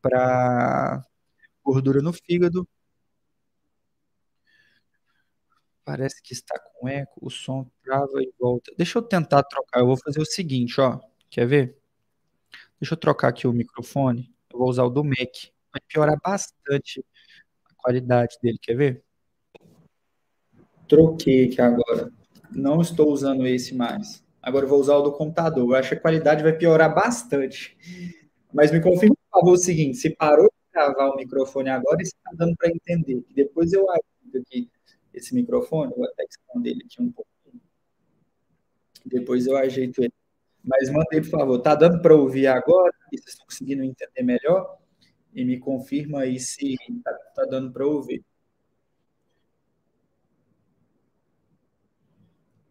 para gordura no fígado. Parece que está com eco, o som trava e volta. Deixa eu tentar trocar. Eu vou fazer o seguinte, ó. Quer ver? Deixa eu trocar aqui o microfone. Eu vou usar o do Mac. Vai piorar bastante a qualidade dele. Quer ver? Troquei aqui agora. Não estou usando esse mais. Agora eu vou usar o do computador. Eu acho que a qualidade vai piorar bastante. Mas me confirma favor, é o seguinte, se parou de gravar o microfone agora, está dando para entender. depois eu ajudo aqui esse microfone, vou até esconder ele aqui um pouquinho. Depois eu ajeito ele. Mas mandei, por favor. está dando para ouvir agora? vocês estão conseguindo entender melhor? E me confirma aí se está tá dando para ouvir.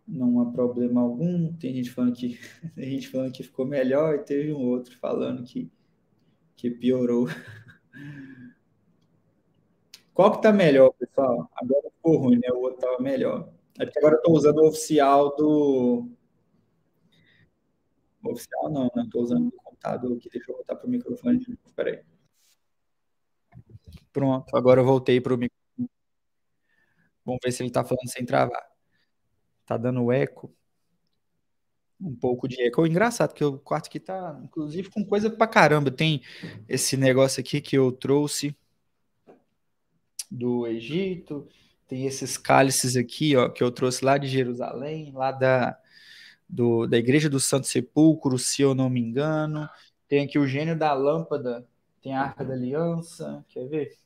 Não há problema algum. Tem gente falando que tem gente falando que ficou melhor e teve um outro falando que que piorou. Qual que tá melhor, pessoal? Agora ficou ruim, né? O outro tava melhor. É porque agora eu tô usando o oficial do... O oficial não, né? Tô usando o computador aqui. Deixa eu voltar pro microfone de novo, peraí. Pronto, agora eu voltei pro microfone. Vamos ver se ele tá falando sem travar. Tá dando eco um pouco de eco. É engraçado, que o quarto aqui tá, inclusive, com coisa pra caramba. Tem esse negócio aqui que eu trouxe do Egito, tem esses cálices aqui, ó, que eu trouxe lá de Jerusalém, lá da, do, da Igreja do Santo Sepulcro, se eu não me engano. Tem aqui o gênio da lâmpada, tem a Arca da Aliança, quer ver?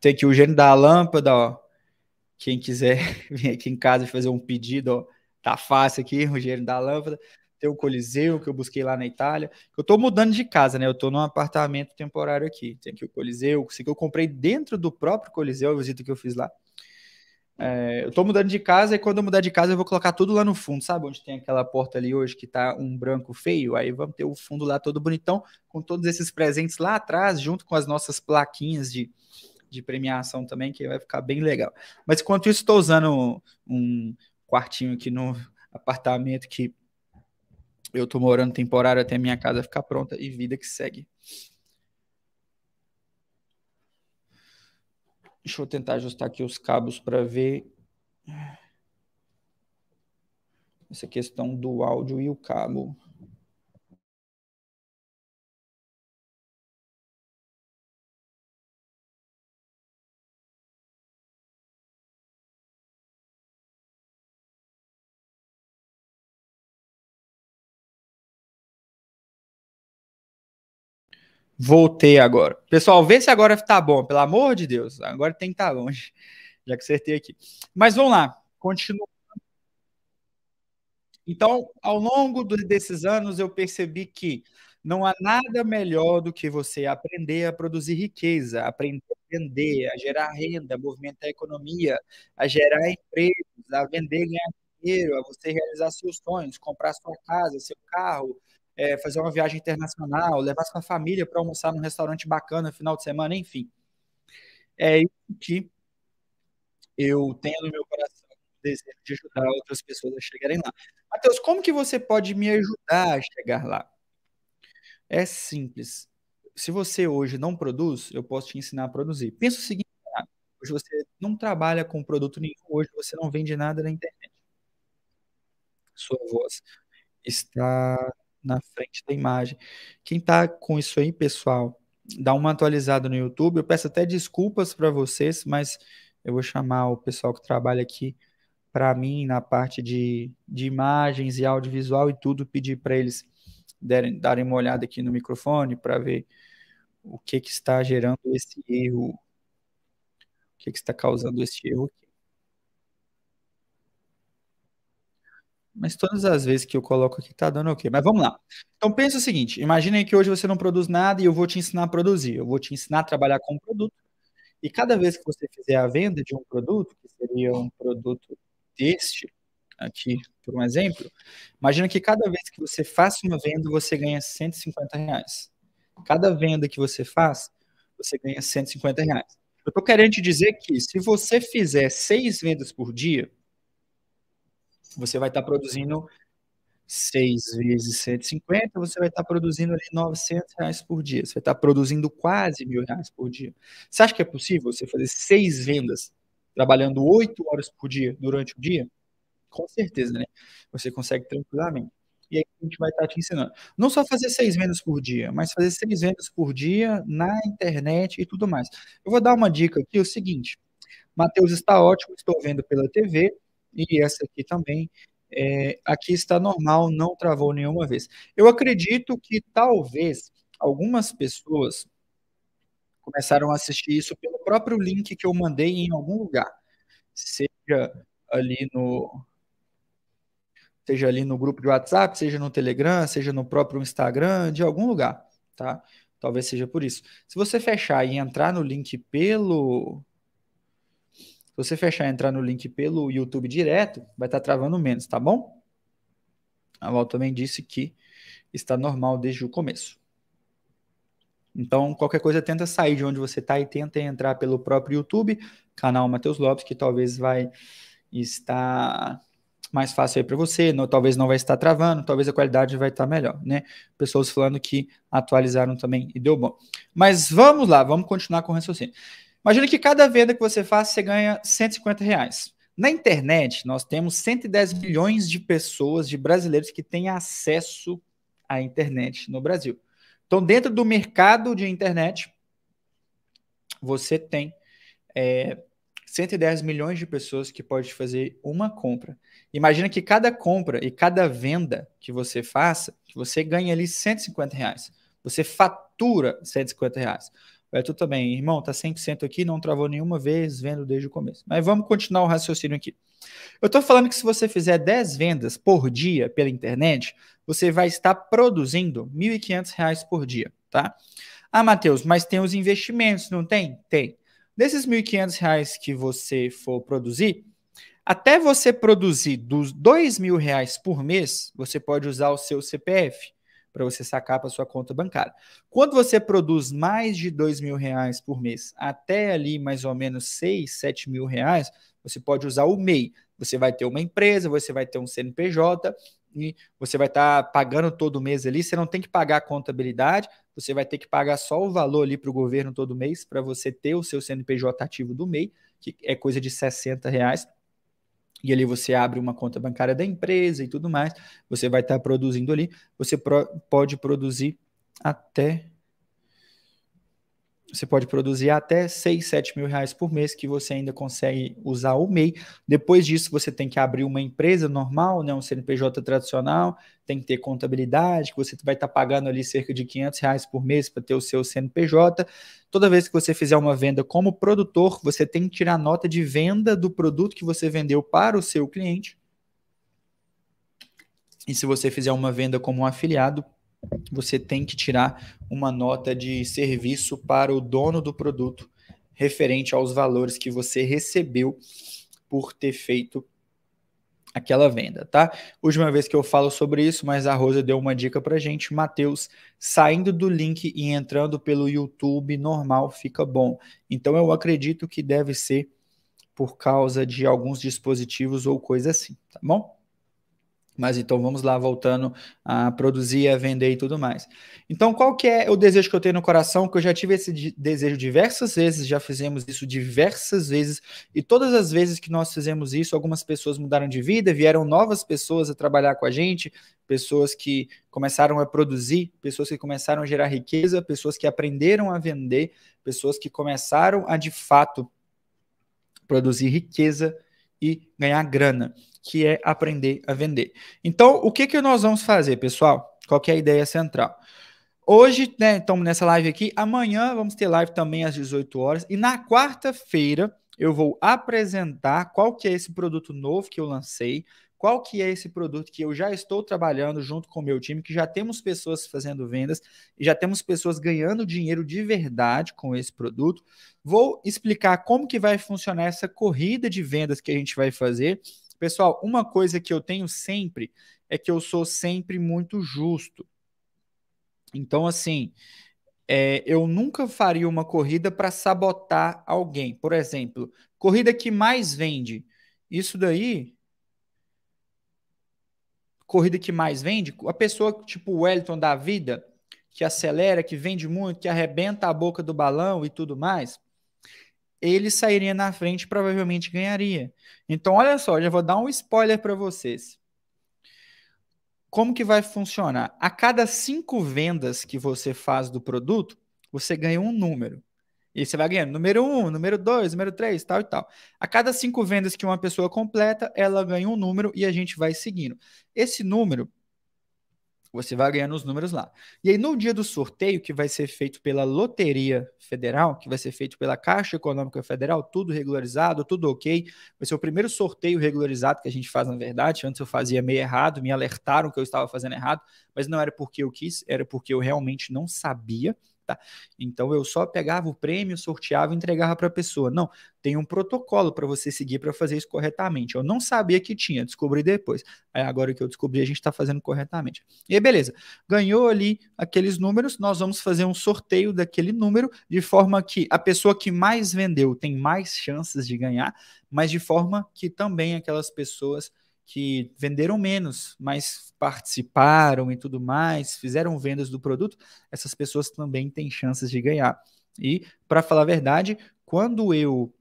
Tem aqui o gênio da lâmpada, ó. Quem quiser vir aqui em casa e fazer um pedido, ó tá fácil aqui, Rogério da Lâmpada. Tem o Coliseu que eu busquei lá na Itália. Eu tô mudando de casa, né? Eu tô num apartamento temporário aqui. Tem aqui o Coliseu, que eu comprei dentro do próprio Coliseu, a visita que eu fiz lá. É, eu tô mudando de casa e quando eu mudar de casa eu vou colocar tudo lá no fundo, sabe? Onde tem aquela porta ali hoje que tá um branco feio, aí vamos ter o fundo lá todo bonitão, com todos esses presentes lá atrás, junto com as nossas plaquinhas de, de premiação também, que vai ficar bem legal. Mas enquanto isso, estou usando um, quartinho aqui no apartamento que eu tô morando temporário até minha casa ficar pronta e vida que segue. Deixa eu tentar ajustar aqui os cabos para ver essa questão do áudio e o cabo. Voltei agora. Pessoal, vê se agora tá bom, pelo amor de Deus. Agora tem que estar tá longe, já que acertei aqui. Mas vamos lá, continuando. Então, ao longo desses anos, eu percebi que não há nada melhor do que você aprender a produzir riqueza, aprender a vender, a gerar renda, a movimentar a economia, a gerar empregos, a vender, ganhar dinheiro, a você realizar seus sonhos, comprar sua casa, seu carro, é, fazer uma viagem internacional, levar sua família para almoçar num restaurante bacana no final de semana, enfim. É isso que eu tenho no meu coração o desejo de ajudar outras pessoas a chegarem lá. Matheus, como que você pode me ajudar a chegar lá? É simples. Se você hoje não produz, eu posso te ensinar a produzir. Pensa o seguinte: hoje você não trabalha com produto nenhum, hoje você não vende nada na internet. Sua voz está na frente da imagem. Quem está com isso aí, pessoal, dá uma atualizada no YouTube. Eu peço até desculpas para vocês, mas eu vou chamar o pessoal que trabalha aqui para mim na parte de, de imagens e audiovisual e tudo, pedir para eles derem, darem uma olhada aqui no microfone para ver o que, que está gerando esse erro, o que, que está causando esse erro aqui. Mas todas as vezes que eu coloco aqui tá dando ok. Mas vamos lá. Então pensa o seguinte: imaginem que hoje você não produz nada e eu vou te ensinar a produzir. Eu vou te ensinar a trabalhar com um produto. E cada vez que você fizer a venda de um produto, que seria um produto deste aqui, por um exemplo, imagina que cada vez que você faça uma venda, você ganha 150 reais. Cada venda que você faz, você ganha 150 reais. Eu estou querendo te dizer que se você fizer seis vendas por dia, você vai estar tá produzindo 6 vezes 150, você vai estar tá produzindo ali 900 reais por dia. Você vai estar tá produzindo quase mil reais por dia. Você acha que é possível você fazer seis vendas trabalhando 8 horas por dia durante o dia? Com certeza, né? Você consegue tranquilamente. E aí a gente vai estar te ensinando. Não só fazer seis vendas por dia, mas fazer seis vendas por dia na internet e tudo mais. Eu vou dar uma dica aqui, é o seguinte. Matheus está ótimo, estou vendo pela TV e essa aqui também. É, aqui está normal, não travou nenhuma vez. Eu acredito que talvez algumas pessoas começaram a assistir isso pelo próprio link que eu mandei em algum lugar, seja ali no seja ali no grupo de WhatsApp, seja no Telegram, seja no próprio Instagram, de algum lugar, tá? Talvez seja por isso. Se você fechar e entrar no link pelo você fechar e entrar no link pelo YouTube direto, vai estar tá travando menos, tá bom? A Val também disse que está normal desde o começo. Então, qualquer coisa, tenta sair de onde você está e tenta entrar pelo próprio YouTube, canal Matheus Lopes, que talvez vai estar mais fácil aí para você, não, talvez não vai estar travando, talvez a qualidade vai estar tá melhor, né? Pessoas falando que atualizaram também e deu bom. Mas vamos lá, vamos continuar com o raciocínio. Imagina que cada venda que você faz, você ganha 150 reais. Na internet, nós temos 110 milhões de pessoas, de brasileiros que têm acesso à internet no Brasil. Então, dentro do mercado de internet, você tem é, 110 milhões de pessoas que pode fazer uma compra. Imagina que cada compra e cada venda que você faça, que você ganha ali 150 reais. Você fatura 150 reais. É, tu também, irmão, tá 100% aqui, não travou nenhuma vez, vendo desde o começo. Mas vamos continuar o raciocínio aqui. Eu estou falando que se você fizer 10 vendas por dia pela internet, você vai estar produzindo R$ 1.500 por dia, tá? Ah, Matheus, mas tem os investimentos, não tem? Tem. Desses R$ 1.500 que você for produzir, até você produzir dos R$ 2.000 por mês, você pode usar o seu CPF para você sacar para sua conta bancária. Quando você produz mais de dois mil reais por mês, até ali mais ou menos seis, sete mil reais, você pode usar o MEI. Você vai ter uma empresa, você vai ter um CNPJ e você vai estar tá pagando todo mês ali. Você não tem que pagar a contabilidade, você vai ter que pagar só o valor ali para o governo todo mês para você ter o seu CNPJ ativo do MEI, que é coisa de 60 reais e ali você abre uma conta bancária da empresa e tudo mais, você vai estar tá produzindo ali, você pro, pode produzir até você pode produzir até 6, 7 mil reais por mês que você ainda consegue usar o MEI. Depois disso, você tem que abrir uma empresa normal, né, um CNPJ tradicional, tem que ter contabilidade, que você vai estar tá pagando ali cerca de 500 reais por mês para ter o seu CNPJ. Toda vez que você fizer uma venda como produtor, você tem que tirar nota de venda do produto que você vendeu para o seu cliente. E se você fizer uma venda como um afiliado, você tem que tirar uma nota de serviço para o dono do produto referente aos valores que você recebeu por ter feito aquela venda, tá? Última vez que eu falo sobre isso, mas a Rosa deu uma dica para gente, Matheus, saindo do link e entrando pelo YouTube normal fica bom. Então eu acredito que deve ser por causa de alguns dispositivos ou coisa assim, tá bom? Mas então vamos lá, voltando a produzir, a vender e tudo mais. Então, qual que é o desejo que eu tenho no coração? Que eu já tive esse desejo diversas vezes, já fizemos isso diversas vezes, e todas as vezes que nós fizemos isso, algumas pessoas mudaram de vida, vieram novas pessoas a trabalhar com a gente, pessoas que começaram a produzir, pessoas que começaram a gerar riqueza, pessoas que aprenderam a vender, pessoas que começaram a de fato produzir riqueza e ganhar grana, que é aprender a vender. Então, o que, que nós vamos fazer, pessoal? Qual que é a ideia central? Hoje, né, estamos nessa live aqui. Amanhã vamos ter live também às 18 horas. E na quarta-feira eu vou apresentar qual que é esse produto novo que eu lancei, qual que é esse produto que eu já estou trabalhando junto com o meu time, que já temos pessoas fazendo vendas e já temos pessoas ganhando dinheiro de verdade com esse produto. Vou explicar como que vai funcionar essa corrida de vendas que a gente vai fazer. Pessoal, uma coisa que eu tenho sempre é que eu sou sempre muito justo. Então, assim, é, eu nunca faria uma corrida para sabotar alguém. Por exemplo, corrida que mais vende. Isso daí corrida que mais vende, a pessoa tipo o Wellington da vida, que acelera, que vende muito, que arrebenta a boca do balão e tudo mais, ele sairia na frente e provavelmente ganharia. Então, olha só, já vou dar um spoiler para vocês. Como que vai funcionar? A cada cinco vendas que você faz do produto, você ganha um número. E você vai ganhando número 1, um, número 2, número 3, tal e tal. A cada cinco vendas que uma pessoa completa, ela ganha um número e a gente vai seguindo. Esse número, você vai ganhando os números lá. E aí, no dia do sorteio, que vai ser feito pela Loteria Federal, que vai ser feito pela Caixa Econômica Federal, tudo regularizado, tudo ok. Vai ser o primeiro sorteio regularizado que a gente faz, na verdade. Antes eu fazia meio errado, me alertaram que eu estava fazendo errado, mas não era porque eu quis, era porque eu realmente não sabia tá? Então eu só pegava o prêmio, sorteava e entregava para a pessoa. Não, tem um protocolo para você seguir para fazer isso corretamente. Eu não sabia que tinha, descobri depois. Aí agora que eu descobri, a gente está fazendo corretamente. E aí, beleza. Ganhou ali aqueles números, nós vamos fazer um sorteio daquele número de forma que a pessoa que mais vendeu tem mais chances de ganhar, mas de forma que também aquelas pessoas que venderam menos, mas participaram e tudo mais, fizeram vendas do produto, essas pessoas também têm chances de ganhar. E, para falar a verdade, quando eu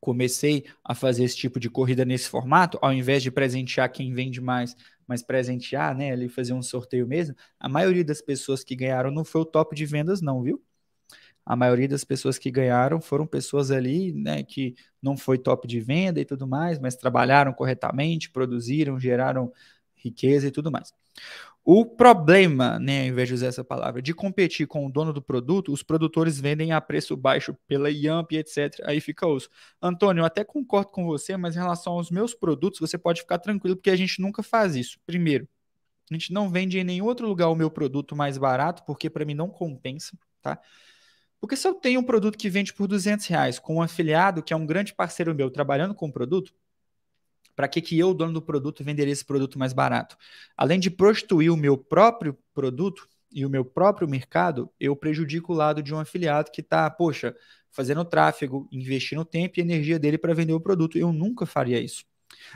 comecei a fazer esse tipo de corrida nesse formato, ao invés de presentear quem vende mais, mas presentear, né, ali fazer um sorteio mesmo, a maioria das pessoas que ganharam não foi o top de vendas não, viu? a maioria das pessoas que ganharam foram pessoas ali, né, que não foi top de venda e tudo mais, mas trabalharam corretamente, produziram, geraram riqueza e tudo mais. O problema, né, em vez de usar essa palavra, de competir com o dono do produto, os produtores vendem a preço baixo pela IAMP, etc. Aí fica osso. Antônio, eu até concordo com você, mas em relação aos meus produtos, você pode ficar tranquilo, porque a gente nunca faz isso. Primeiro, a gente não vende em nenhum outro lugar o meu produto mais barato, porque para mim não compensa, tá? Porque se eu tenho um produto que vende por 200 reais com um afiliado que é um grande parceiro meu trabalhando com o produto, para que, que eu, dono do produto, venderia esse produto mais barato? Além de prostituir o meu próprio produto e o meu próprio mercado, eu prejudico o lado de um afiliado que está, poxa, fazendo tráfego, investindo tempo e energia dele para vender o produto. Eu nunca faria isso.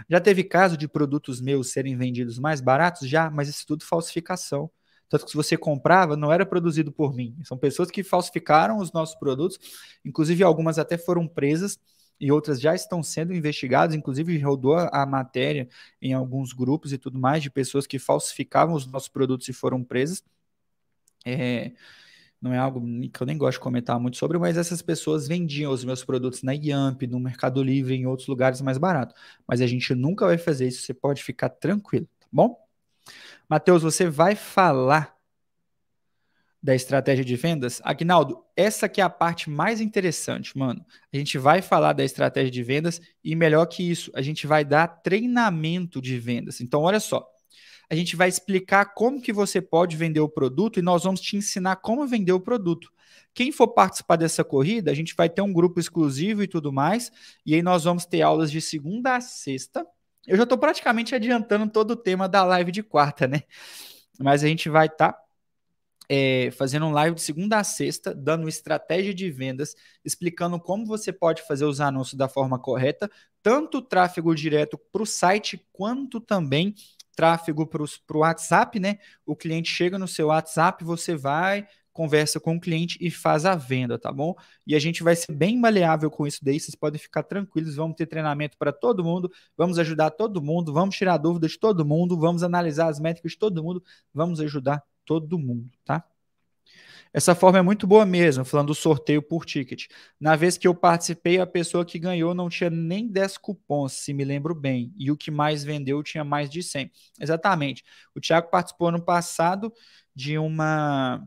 Já teve caso de produtos meus serem vendidos mais baratos? Já, mas isso tudo falsificação. Tanto que se você comprava, não era produzido por mim. São pessoas que falsificaram os nossos produtos, inclusive algumas até foram presas e outras já estão sendo investigadas, inclusive rodou a matéria em alguns grupos e tudo mais de pessoas que falsificavam os nossos produtos e foram presas. É, não é algo que eu nem gosto de comentar muito sobre, mas essas pessoas vendiam os meus produtos na Yamp, no Mercado Livre, em outros lugares mais barato. Mas a gente nunca vai fazer isso, você pode ficar tranquilo, tá bom? Matheus, você vai falar da estratégia de vendas? Agnaldo, essa que é a parte mais interessante, mano. A gente vai falar da estratégia de vendas e melhor que isso, a gente vai dar treinamento de vendas. Então, olha só. A gente vai explicar como que você pode vender o produto e nós vamos te ensinar como vender o produto. Quem for participar dessa corrida, a gente vai ter um grupo exclusivo e tudo mais, e aí nós vamos ter aulas de segunda a sexta, eu já estou praticamente adiantando todo o tema da live de quarta, né? Mas a gente vai estar tá, é, fazendo um live de segunda a sexta, dando estratégia de vendas, explicando como você pode fazer os anúncios da forma correta, tanto o tráfego direto para o site, quanto também tráfego para o WhatsApp, né? O cliente chega no seu WhatsApp, você vai, conversa com o cliente e faz a venda, tá bom? E a gente vai ser bem maleável com isso daí, vocês podem ficar tranquilos, vamos ter treinamento para todo mundo, vamos ajudar todo mundo, vamos tirar dúvidas de todo mundo, vamos analisar as métricas de todo mundo, vamos ajudar todo mundo, tá? Essa forma é muito boa mesmo, falando do sorteio por ticket. Na vez que eu participei, a pessoa que ganhou não tinha nem 10 cupons, se me lembro bem. E o que mais vendeu tinha mais de 100. Exatamente. O Thiago participou ano passado de uma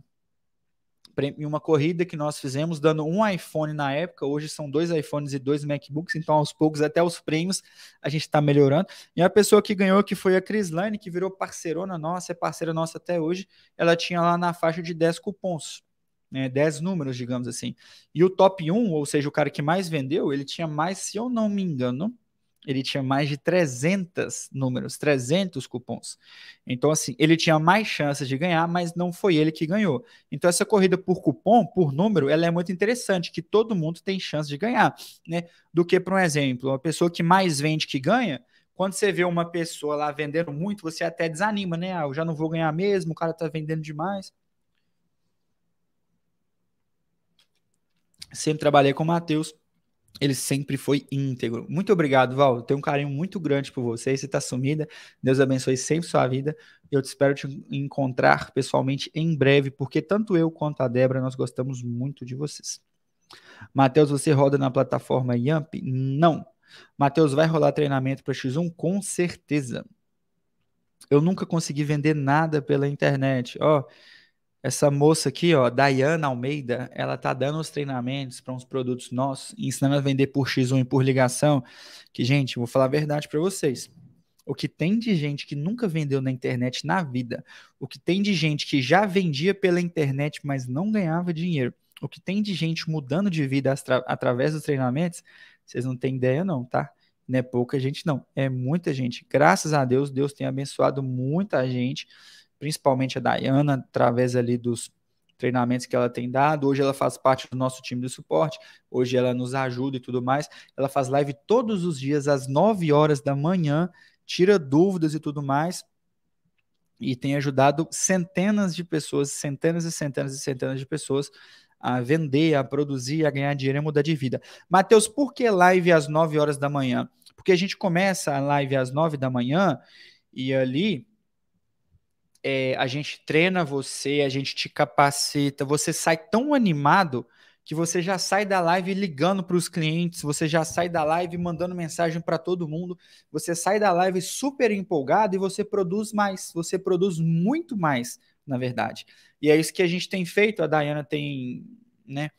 em uma corrida que nós fizemos, dando um iPhone na época, hoje são dois iPhones e dois MacBooks, então aos poucos, até os prêmios, a gente está melhorando. E a pessoa que ganhou, que foi a Crislane, que virou parceirona nossa, é parceira nossa até hoje, ela tinha lá na faixa de 10 cupons. Né, 10 números, digamos assim. E o top 1, ou seja, o cara que mais vendeu, ele tinha mais, se eu não me engano, ele tinha mais de 300 números, 300 cupons. Então, assim, ele tinha mais chances de ganhar, mas não foi ele que ganhou. Então, essa corrida por cupom, por número, ela é muito interessante, que todo mundo tem chance de ganhar, né? Do que, por um exemplo, uma pessoa que mais vende que ganha, quando você vê uma pessoa lá vendendo muito, você até desanima, né? Ah, eu já não vou ganhar mesmo, o cara tá vendendo demais. Sempre trabalhei com o Matheus ele sempre foi íntegro. Muito obrigado, Val. Eu tenho um carinho muito grande por você. Você está sumida. Deus abençoe sempre sua vida. Eu te espero te encontrar pessoalmente em breve, porque tanto eu quanto a Débora nós gostamos muito de vocês. Matheus, você roda na plataforma Yamp? Não. Matheus, vai rolar treinamento para X1? Com certeza. Eu nunca consegui vender nada pela internet. Ó, oh, essa moça aqui, ó, Dayana Almeida, ela tá dando os treinamentos para uns produtos nossos, ensinando a vender por X1 e por ligação. Que, gente, vou falar a verdade para vocês. O que tem de gente que nunca vendeu na internet na vida, o que tem de gente que já vendia pela internet, mas não ganhava dinheiro, o que tem de gente mudando de vida através dos treinamentos, vocês não têm ideia, não, tá? Não é pouca gente, não. É muita gente. Graças a Deus, Deus tem abençoado muita gente principalmente a Dayana, através ali dos treinamentos que ela tem dado. Hoje ela faz parte do nosso time de suporte, hoje ela nos ajuda e tudo mais. Ela faz live todos os dias às 9 horas da manhã, tira dúvidas e tudo mais. E tem ajudado centenas de pessoas, centenas e centenas e centenas de pessoas a vender, a produzir, a ganhar dinheiro e mudar de vida. Matheus, por que live às 9 horas da manhã? Porque a gente começa a live às 9 da manhã e ali é, a gente treina você, a gente te capacita, você sai tão animado que você já sai da live ligando para os clientes, você já sai da live mandando mensagem para todo mundo, você sai da live super empolgado e você produz mais, você produz muito mais, na verdade. E é isso que a gente tem feito, a Dayana tem, né,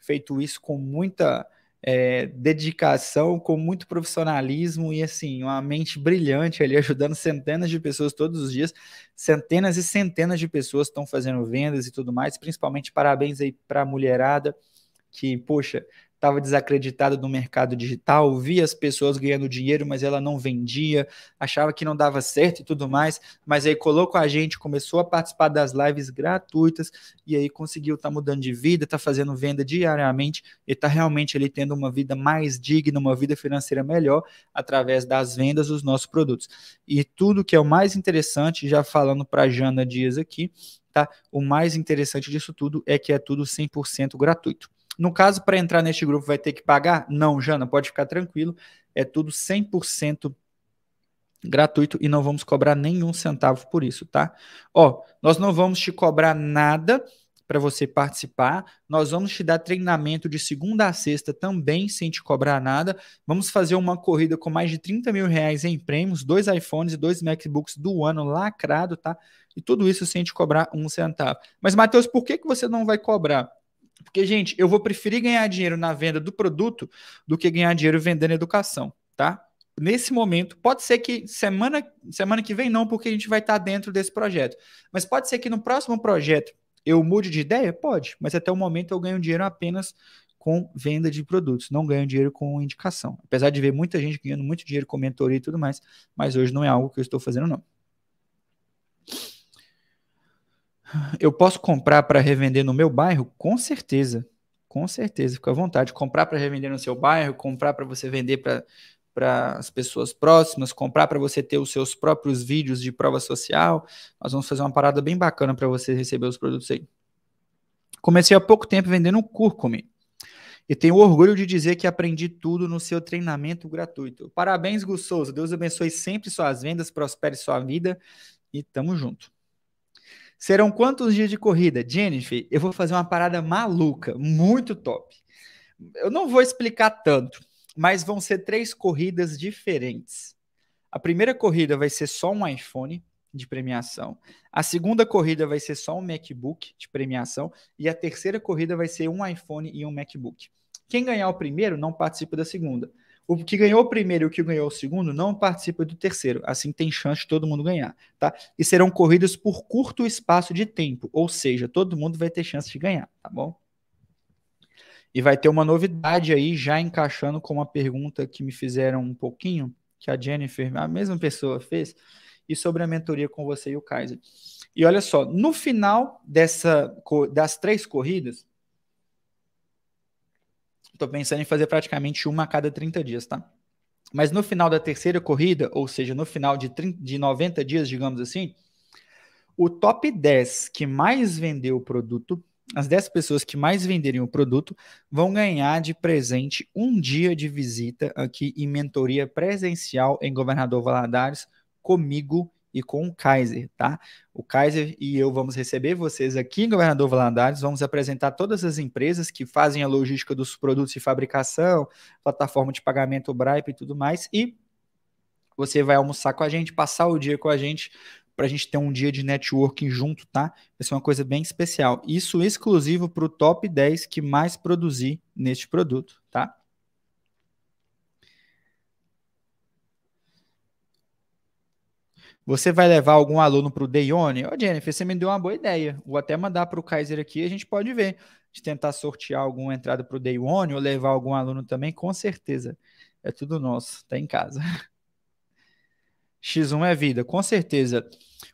feito isso com muita é, dedicação, com muito profissionalismo e assim, uma mente brilhante ali, ajudando centenas de pessoas todos os dias. Centenas e centenas de pessoas estão fazendo vendas e tudo mais. Principalmente parabéns aí para a mulherada que, poxa, estava desacreditada no mercado digital, via as pessoas ganhando dinheiro, mas ela não vendia, achava que não dava certo e tudo mais, mas aí colocou a gente, começou a participar das lives gratuitas e aí conseguiu estar tá mudando de vida, está fazendo venda diariamente e está realmente ali tendo uma vida mais digna, uma vida financeira melhor através das vendas dos nossos produtos. E tudo que é o mais interessante, já falando para Jana Dias aqui, tá? O mais interessante disso tudo é que é tudo 100% gratuito. No caso, para entrar neste grupo, vai ter que pagar? Não, Jana, pode ficar tranquilo. É tudo 100% gratuito e não vamos cobrar nenhum centavo por isso, tá? Ó, nós não vamos te cobrar nada para você participar. Nós vamos te dar treinamento de segunda a sexta também, sem te cobrar nada. Vamos fazer uma corrida com mais de 30 mil reais em prêmios, dois iPhones e dois MacBooks do ano lacrado, tá? E tudo isso sem te cobrar um centavo. Mas, Matheus, por que, que você não vai cobrar? Porque, gente, eu vou preferir ganhar dinheiro na venda do produto do que ganhar dinheiro vendendo educação, tá? Nesse momento, pode ser que semana, semana que vem não, porque a gente vai estar dentro desse projeto. Mas pode ser que no próximo projeto eu mude de ideia? Pode, mas até o momento eu ganho dinheiro apenas com venda de produtos, não ganho dinheiro com indicação. Apesar de ver muita gente ganhando muito dinheiro com mentoria e tudo mais, mas hoje não é algo que eu estou fazendo, não. Eu posso comprar para revender no meu bairro? Com certeza. Com certeza, fica à vontade. Comprar para revender no seu bairro, comprar para você vender para as pessoas próximas, comprar para você ter os seus próprios vídeos de prova social. Nós vamos fazer uma parada bem bacana para você receber os produtos aí. Comecei há pouco tempo vendendo um cúrcume. E tenho orgulho de dizer que aprendi tudo no seu treinamento gratuito. Parabéns, Gus Deus abençoe sempre suas vendas, prospere sua vida e tamo junto. Serão quantos dias de corrida? Jennifer, eu vou fazer uma parada maluca, muito top. Eu não vou explicar tanto, mas vão ser três corridas diferentes. A primeira corrida vai ser só um iPhone de premiação. A segunda corrida vai ser só um MacBook de premiação. E a terceira corrida vai ser um iPhone e um MacBook. Quem ganhar o primeiro não participa da segunda. O que ganhou o primeiro e o que ganhou o segundo não participa do terceiro, assim tem chance de todo mundo ganhar, tá? E serão corridas por curto espaço de tempo, ou seja, todo mundo vai ter chance de ganhar, tá bom? E vai ter uma novidade aí, já encaixando com uma pergunta que me fizeram um pouquinho, que a Jennifer, a mesma pessoa, fez, e sobre a mentoria com você e o Kaiser. E olha só, no final dessa, das três corridas, Estou pensando em fazer praticamente uma a cada 30 dias, tá? Mas no final da terceira corrida, ou seja, no final de, 30, de 90 dias, digamos assim, o top 10 que mais vendeu o produto, as 10 pessoas que mais venderem o produto, vão ganhar de presente um dia de visita aqui em mentoria presencial em Governador Valadares comigo e com o Kaiser, tá? O Kaiser e eu vamos receber vocês aqui em Governador Valadares, vamos apresentar todas as empresas que fazem a logística dos produtos de fabricação, plataforma de pagamento Bripe e tudo mais, e você vai almoçar com a gente, passar o dia com a gente, para a gente ter um dia de networking junto, tá? Vai ser uma coisa bem especial. Isso exclusivo para o top 10 que mais produzir neste produto, tá? Você vai levar algum aluno para o Deione? Ô, oh, Jennifer, você me deu uma boa ideia. Vou até mandar para o Kaiser aqui, a gente pode ver. De tentar sortear alguma entrada para o Deione ou levar algum aluno também, com certeza. É tudo nosso, tá em casa. X1 é vida, com certeza.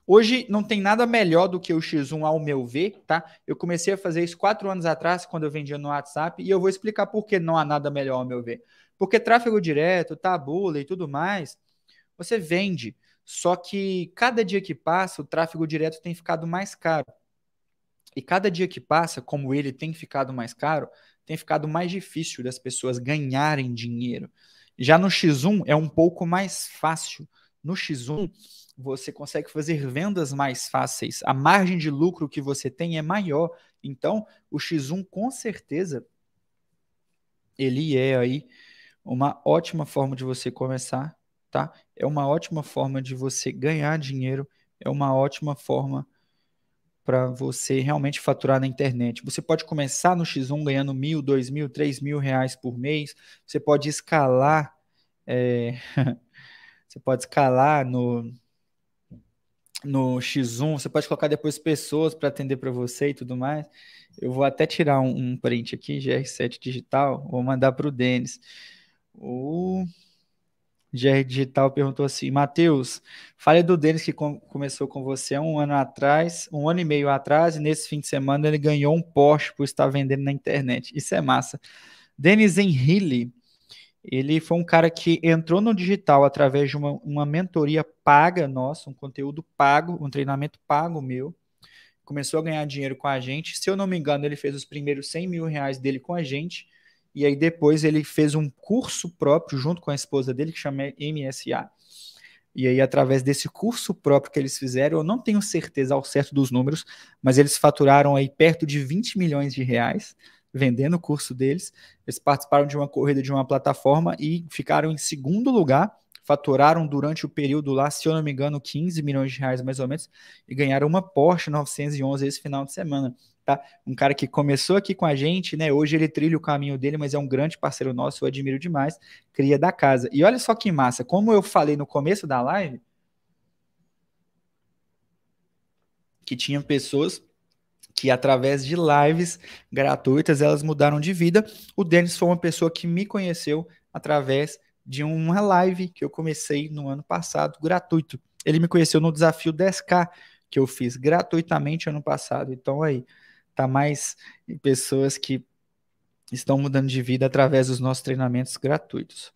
Hoje não tem nada melhor do que o X1 ao meu ver, tá? Eu comecei a fazer isso quatro anos atrás, quando eu vendia no WhatsApp, e eu vou explicar por que não há nada melhor ao meu ver. Porque tráfego direto, tabula e tudo mais, você vende. Só que cada dia que passa, o tráfego direto tem ficado mais caro. E cada dia que passa, como ele tem ficado mais caro, tem ficado mais difícil das pessoas ganharem dinheiro. Já no X1 é um pouco mais fácil. No X1, você consegue fazer vendas mais fáceis. A margem de lucro que você tem é maior. Então, o X1 com certeza ele é aí uma ótima forma de você começar tá? É uma ótima forma de você ganhar dinheiro, é uma ótima forma para você realmente faturar na internet. Você pode começar no X1 ganhando mil, dois mil, três mil reais por mês. Você pode escalar, é... você pode escalar no no X1. Você pode colocar depois pessoas para atender para você e tudo mais. Eu vou até tirar um, um print aqui, GR7 digital, vou mandar para o Denis. O GR Digital perguntou assim: Matheus, fale do Denis que com, começou com você um ano atrás, um ano e meio atrás, e nesse fim de semana ele ganhou um Porsche por estar vendendo na internet. Isso é massa. Denis Henrile, ele foi um cara que entrou no digital através de uma, uma mentoria paga nossa, um conteúdo pago, um treinamento pago meu. Começou a ganhar dinheiro com a gente. Se eu não me engano, ele fez os primeiros 100 mil reais dele com a gente e aí depois ele fez um curso próprio junto com a esposa dele, que chama MSA. E aí, através desse curso próprio que eles fizeram, eu não tenho certeza ao certo dos números, mas eles faturaram aí perto de 20 milhões de reais vendendo o curso deles. Eles participaram de uma corrida de uma plataforma e ficaram em segundo lugar. Faturaram durante o período lá, se eu não me engano, 15 milhões de reais mais ou menos, e ganharam uma Porsche 911 esse final de semana tá? Um cara que começou aqui com a gente, né? Hoje ele trilha o caminho dele, mas é um grande parceiro nosso, eu admiro demais, cria da casa. E olha só que massa, como eu falei no começo da live, que tinha pessoas que através de lives gratuitas elas mudaram de vida. O Denis foi uma pessoa que me conheceu através de uma live que eu comecei no ano passado, gratuito. Ele me conheceu no desafio 10K que eu fiz gratuitamente ano passado. Então aí, tá mais em pessoas que estão mudando de vida através dos nossos treinamentos gratuitos.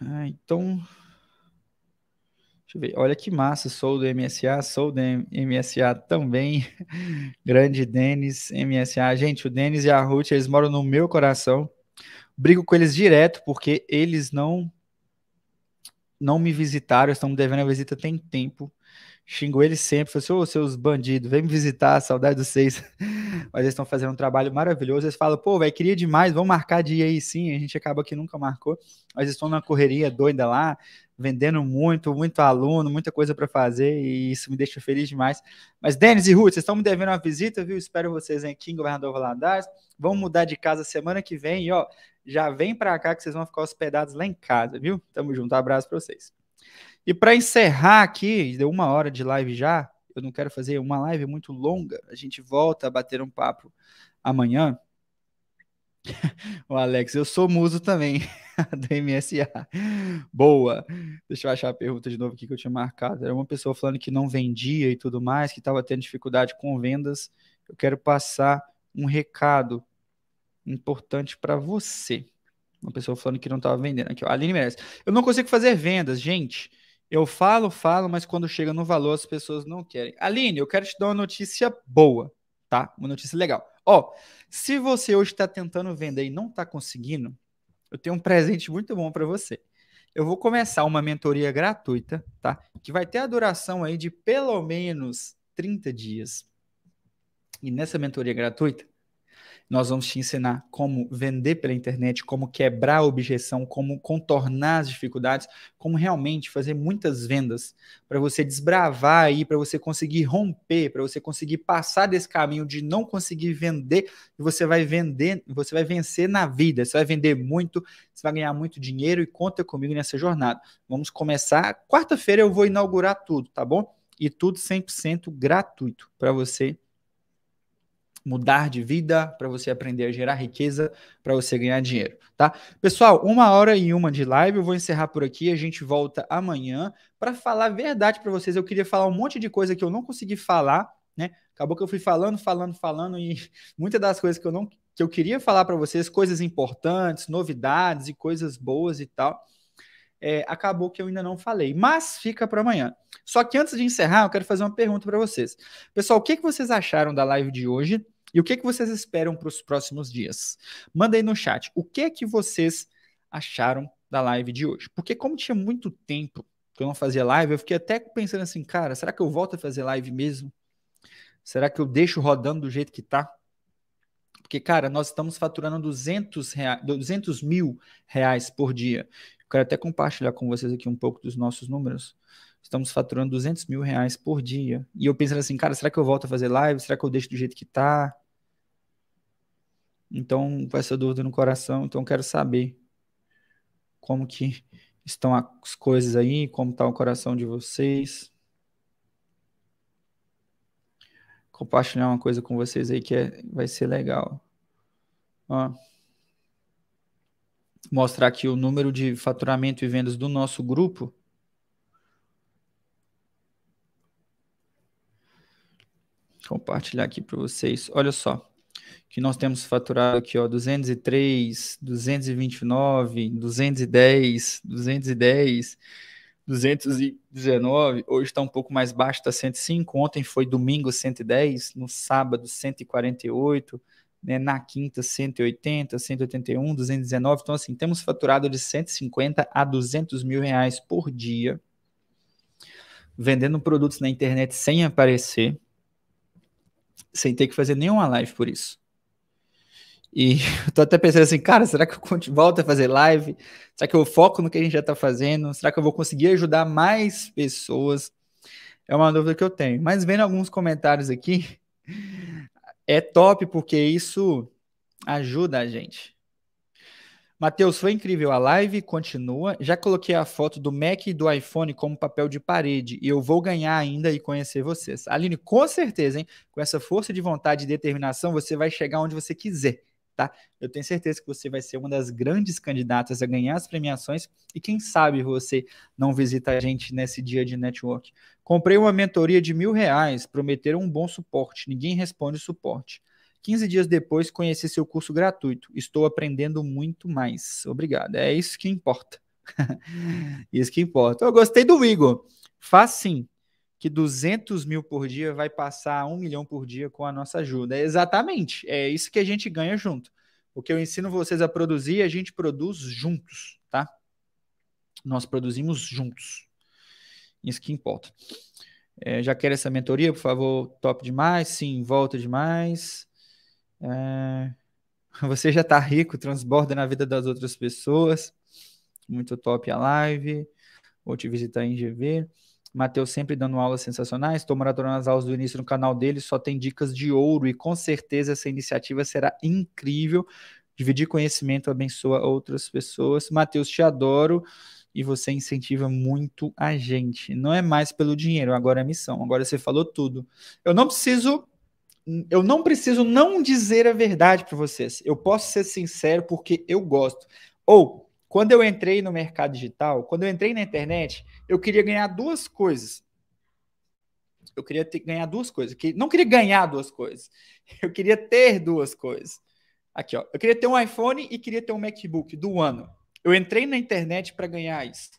Ah, então, Deixa eu ver. Olha que massa, sou do MSA, sou do MSA também. Grande Denis, MSA. Gente, o Denis e a Ruth, eles moram no meu coração. Brigo com eles direto porque eles não não me visitaram, estão devendo a visita tem tempo xingou ele sempre, falou assim, ô, seus bandidos, vem me visitar, saudade de vocês. Mas eles estão fazendo um trabalho maravilhoso, eles falam, pô, velho, queria demais, vamos marcar dia aí sim, a gente acaba que nunca marcou, mas eles estão numa correria doida lá, vendendo muito, muito aluno, muita coisa para fazer, e isso me deixa feliz demais. Mas, Denis e Ruth, vocês estão me devendo uma visita, viu? Espero vocês aqui em Governador Valadares, vamos mudar de casa semana que vem, e ó, já vem para cá que vocês vão ficar hospedados lá em casa, viu? Tamo junto, abraço para vocês. E para encerrar aqui, deu uma hora de live já, eu não quero fazer uma live muito longa, a gente volta a bater um papo amanhã. o Alex, eu sou muso também, do MSA. Boa. Deixa eu achar a pergunta de novo aqui que eu tinha marcado. Era uma pessoa falando que não vendia e tudo mais, que estava tendo dificuldade com vendas. Eu quero passar um recado importante para você. Uma pessoa falando que não estava vendendo. Aqui, a Aline merece. Eu não consigo fazer vendas, gente. Eu falo, falo, mas quando chega no valor as pessoas não querem. Aline, eu quero te dar uma notícia boa, tá? Uma notícia legal. Ó, se você hoje está tentando vender e não está conseguindo, eu tenho um presente muito bom para você. Eu vou começar uma mentoria gratuita, tá? Que vai ter a duração aí de pelo menos 30 dias. E nessa mentoria gratuita, nós vamos te ensinar como vender pela internet, como quebrar a objeção, como contornar as dificuldades, como realmente fazer muitas vendas para você desbravar aí, para você conseguir romper, para você conseguir passar desse caminho de não conseguir vender, e você vai vender, você vai vencer na vida, você vai vender muito, você vai ganhar muito dinheiro e conta comigo nessa jornada. Vamos começar. Quarta-feira eu vou inaugurar tudo, tá bom? E tudo 100% gratuito para você mudar de vida, para você aprender a gerar riqueza, para você ganhar dinheiro, tá? Pessoal, uma hora e uma de live, eu vou encerrar por aqui, a gente volta amanhã para falar a verdade para vocês. Eu queria falar um monte de coisa que eu não consegui falar, né? Acabou que eu fui falando, falando, falando e muitas das coisas que eu não que eu queria falar para vocês, coisas importantes, novidades e coisas boas e tal é, acabou que eu ainda não falei, mas fica para amanhã. Só que antes de encerrar, eu quero fazer uma pergunta para vocês. Pessoal, o que, que vocês acharam da live de hoje e o que, que vocês esperam para os próximos dias? Manda aí no chat o que que vocês acharam da live de hoje. Porque como tinha muito tempo que eu não fazia live, eu fiquei até pensando assim, cara, será que eu volto a fazer live mesmo? Será que eu deixo rodando do jeito que tá? Porque, cara, nós estamos faturando 200, rea... 200 mil reais por dia. Quero até compartilhar com vocês aqui um pouco dos nossos números. Estamos faturando 200 mil reais por dia. E eu pensando assim, cara, será que eu volto a fazer live? Será que eu deixo do jeito que tá? Então, com essa dúvida no coração, então quero saber como que estão as coisas aí, como está o coração de vocês. Compartilhar uma coisa com vocês aí que é, vai ser legal. Ó mostrar aqui o número de faturamento e vendas do nosso grupo. Compartilhar aqui para vocês. Olha só, que nós temos faturado aqui, ó, 203, 229, 210, 210, 219. Hoje está um pouco mais baixo, está 105. Ontem foi domingo 110, no sábado 148 né, na quinta 180, 181, 219. Então, assim, temos faturado de 150 a 200 mil reais por dia, vendendo produtos na internet sem aparecer, sem ter que fazer nenhuma live por isso. E eu tô até pensando assim, cara, será que eu volto a fazer live? Será que eu foco no que a gente já está fazendo? Será que eu vou conseguir ajudar mais pessoas? É uma dúvida que eu tenho. Mas vendo alguns comentários aqui, é top porque isso ajuda a gente. Matheus, foi incrível a live, continua. Já coloquei a foto do Mac e do iPhone como papel de parede e eu vou ganhar ainda e conhecer vocês. Aline, com certeza, hein? Com essa força de vontade e determinação, você vai chegar onde você quiser tá? Eu tenho certeza que você vai ser uma das grandes candidatas a ganhar as premiações e quem sabe você não visita a gente nesse dia de network. Comprei uma mentoria de mil reais, prometeram um bom suporte, ninguém responde suporte. 15 dias depois, conheci seu curso gratuito. Estou aprendendo muito mais. Obrigado. É isso que importa. isso que importa. Eu gostei do Igor. Faz sim que 200 mil por dia vai passar a 1 milhão por dia com a nossa ajuda. É exatamente, é isso que a gente ganha junto. O que eu ensino vocês a produzir, a gente produz juntos, tá? Nós produzimos juntos. Isso que importa. É, já quer essa mentoria, por favor? Top demais. Sim, volta demais. É... Você já está rico, transborda na vida das outras pessoas. Muito top a live. Vou te visitar em GV. Matheus sempre dando aulas sensacionais. Estou maratonando as aulas do início no canal dele, só tem dicas de ouro e com certeza essa iniciativa será incrível. Dividir conhecimento abençoa outras pessoas. Matheus, te adoro e você incentiva muito a gente. Não é mais pelo dinheiro, agora é missão. Agora você falou tudo. Eu não preciso eu não preciso não dizer a verdade para vocês. Eu posso ser sincero porque eu gosto. Ou quando eu entrei no mercado digital, quando eu entrei na internet, eu queria ganhar duas coisas. Eu queria ter, ganhar duas coisas. Que, não queria ganhar duas coisas. Eu queria ter duas coisas. Aqui, ó. Eu queria ter um iPhone e queria ter um MacBook do ano. Eu entrei na internet para ganhar isso.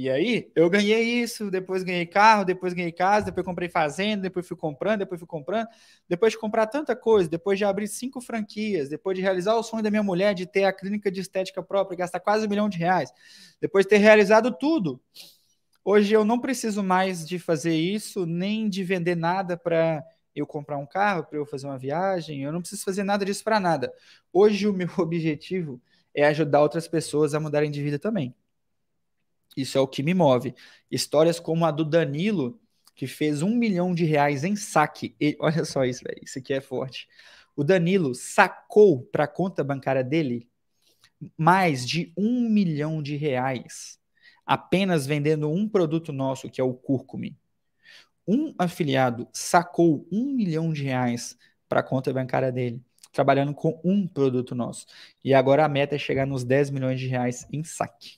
E aí, eu ganhei isso, depois ganhei carro, depois ganhei casa, depois comprei fazenda, depois fui comprando, depois fui comprando, depois de comprar tanta coisa, depois de abrir cinco franquias, depois de realizar o sonho da minha mulher de ter a clínica de estética própria, gastar quase um milhão de reais, depois de ter realizado tudo. Hoje eu não preciso mais de fazer isso, nem de vender nada para eu comprar um carro, para eu fazer uma viagem, eu não preciso fazer nada disso para nada. Hoje o meu objetivo é ajudar outras pessoas a mudarem de vida também. Isso é o que me move. Histórias como a do Danilo, que fez um milhão de reais em saque. olha só isso, velho. Isso aqui é forte. O Danilo sacou para a conta bancária dele mais de um milhão de reais apenas vendendo um produto nosso, que é o cúrcume. Um afiliado sacou um milhão de reais para a conta bancária dele, trabalhando com um produto nosso. E agora a meta é chegar nos 10 milhões de reais em saque.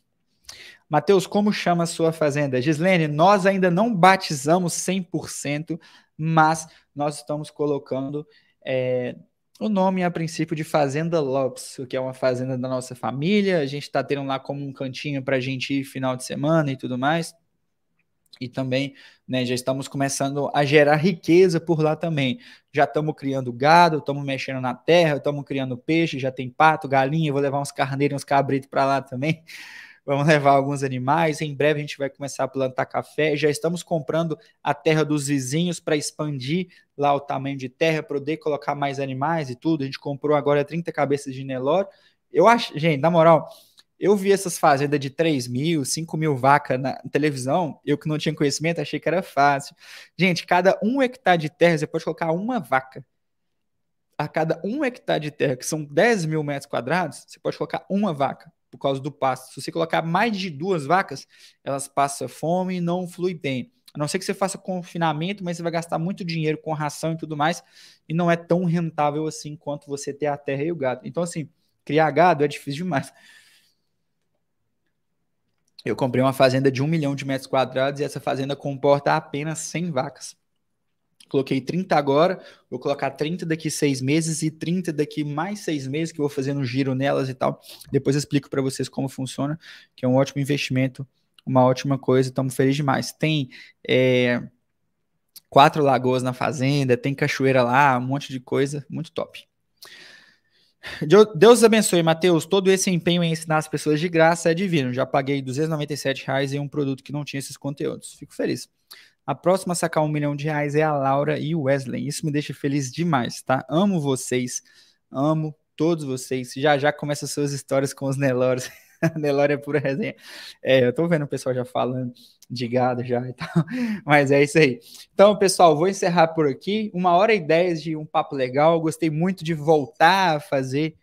Mateus, como chama a sua fazenda? Gislene, nós ainda não batizamos 100%, mas nós estamos colocando é, o nome a princípio de Fazenda Lopes, que é uma fazenda da nossa família. A gente está tendo lá como um cantinho para a gente ir final de semana e tudo mais. E também né, já estamos começando a gerar riqueza por lá também. Já estamos criando gado, estamos mexendo na terra, estamos criando peixe, já tem pato, galinha, vou levar uns carneiros, uns cabritos para lá também vamos levar alguns animais. Em breve a gente vai começar a plantar café. Já estamos comprando a terra dos vizinhos para expandir lá o tamanho de terra, para poder colocar mais animais e tudo. A gente comprou agora 30 cabeças de Nelore. Eu acho, gente, na moral, eu vi essas fazendas de 3 mil, 5 mil vacas na televisão, eu que não tinha conhecimento, achei que era fácil. Gente, cada um hectare de terra, você pode colocar uma vaca. A cada um hectare de terra, que são 10 mil metros quadrados, você pode colocar uma vaca por causa do pasto. Se você colocar mais de duas vacas, elas passam fome e não flui bem. A não ser que você faça confinamento, mas você vai gastar muito dinheiro com ração e tudo mais, e não é tão rentável assim quanto você ter a terra e o gado. Então, assim, criar gado é difícil demais. Eu comprei uma fazenda de um milhão de metros quadrados e essa fazenda comporta apenas 100 vacas coloquei 30 agora, vou colocar 30 daqui seis meses e 30 daqui mais seis meses, que eu vou fazendo um giro nelas e tal. Depois eu explico para vocês como funciona, que é um ótimo investimento, uma ótima coisa, estamos felizes demais. Tem é, quatro lagoas na fazenda, tem cachoeira lá, um monte de coisa, muito top. Deus abençoe, Mateus. Todo esse empenho em ensinar as pessoas de graça é divino. Já paguei 297 reais em um produto que não tinha esses conteúdos. Fico feliz. A próxima a sacar um milhão de reais é a Laura e o Wesley. Isso me deixa feliz demais, tá? Amo vocês, amo todos vocês. Já já começa suas histórias com os Nelores. Nelore é pura resenha. É, eu tô vendo o pessoal já falando de gado já e tal. Mas é isso aí. Então, pessoal, vou encerrar por aqui. Uma hora e dez de um papo legal. gostei muito de voltar a fazer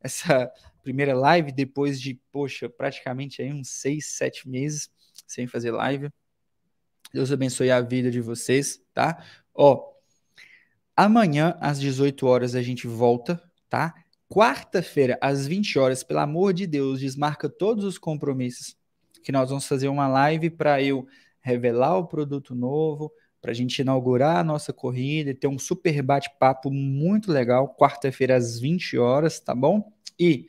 essa primeira live depois de, poxa, praticamente aí uns seis, sete meses sem fazer live. Deus abençoe a vida de vocês, tá? Ó, amanhã às 18 horas a gente volta, tá? Quarta-feira às 20 horas, pelo amor de Deus, desmarca todos os compromissos que nós vamos fazer uma live para eu revelar o produto novo, para a gente inaugurar a nossa corrida e ter um super bate-papo muito legal, quarta-feira às 20 horas, tá bom? E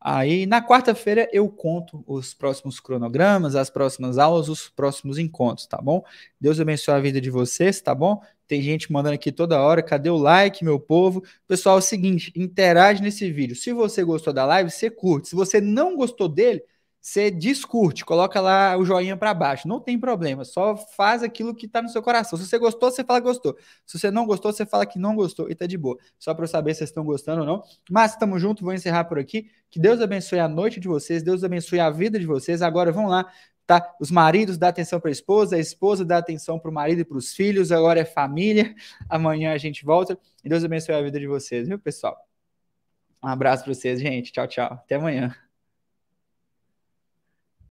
Aí na quarta-feira eu conto os próximos cronogramas, as próximas aulas, os próximos encontros, tá bom? Deus abençoe a vida de vocês, tá bom? Tem gente mandando aqui toda hora, cadê o like, meu povo? Pessoal, é o seguinte, interage nesse vídeo. Se você gostou da live, você curte. Se você não gostou dele, você discute, coloca lá o joinha para baixo, não tem problema, só faz aquilo que está no seu coração. Se você gostou, você fala gostou. Se você não gostou, você fala que não gostou e tá de boa. Só para eu saber se vocês estão gostando ou não. Mas estamos junto, vou encerrar por aqui. Que Deus abençoe a noite de vocês, Deus abençoe a vida de vocês. Agora vão lá, tá? Os maridos dão atenção para a esposa, a esposa dá atenção para o marido e para os filhos. Agora é família. Amanhã a gente volta e Deus abençoe a vida de vocês, viu, pessoal? Um abraço para vocês, gente. Tchau, tchau. Até amanhã.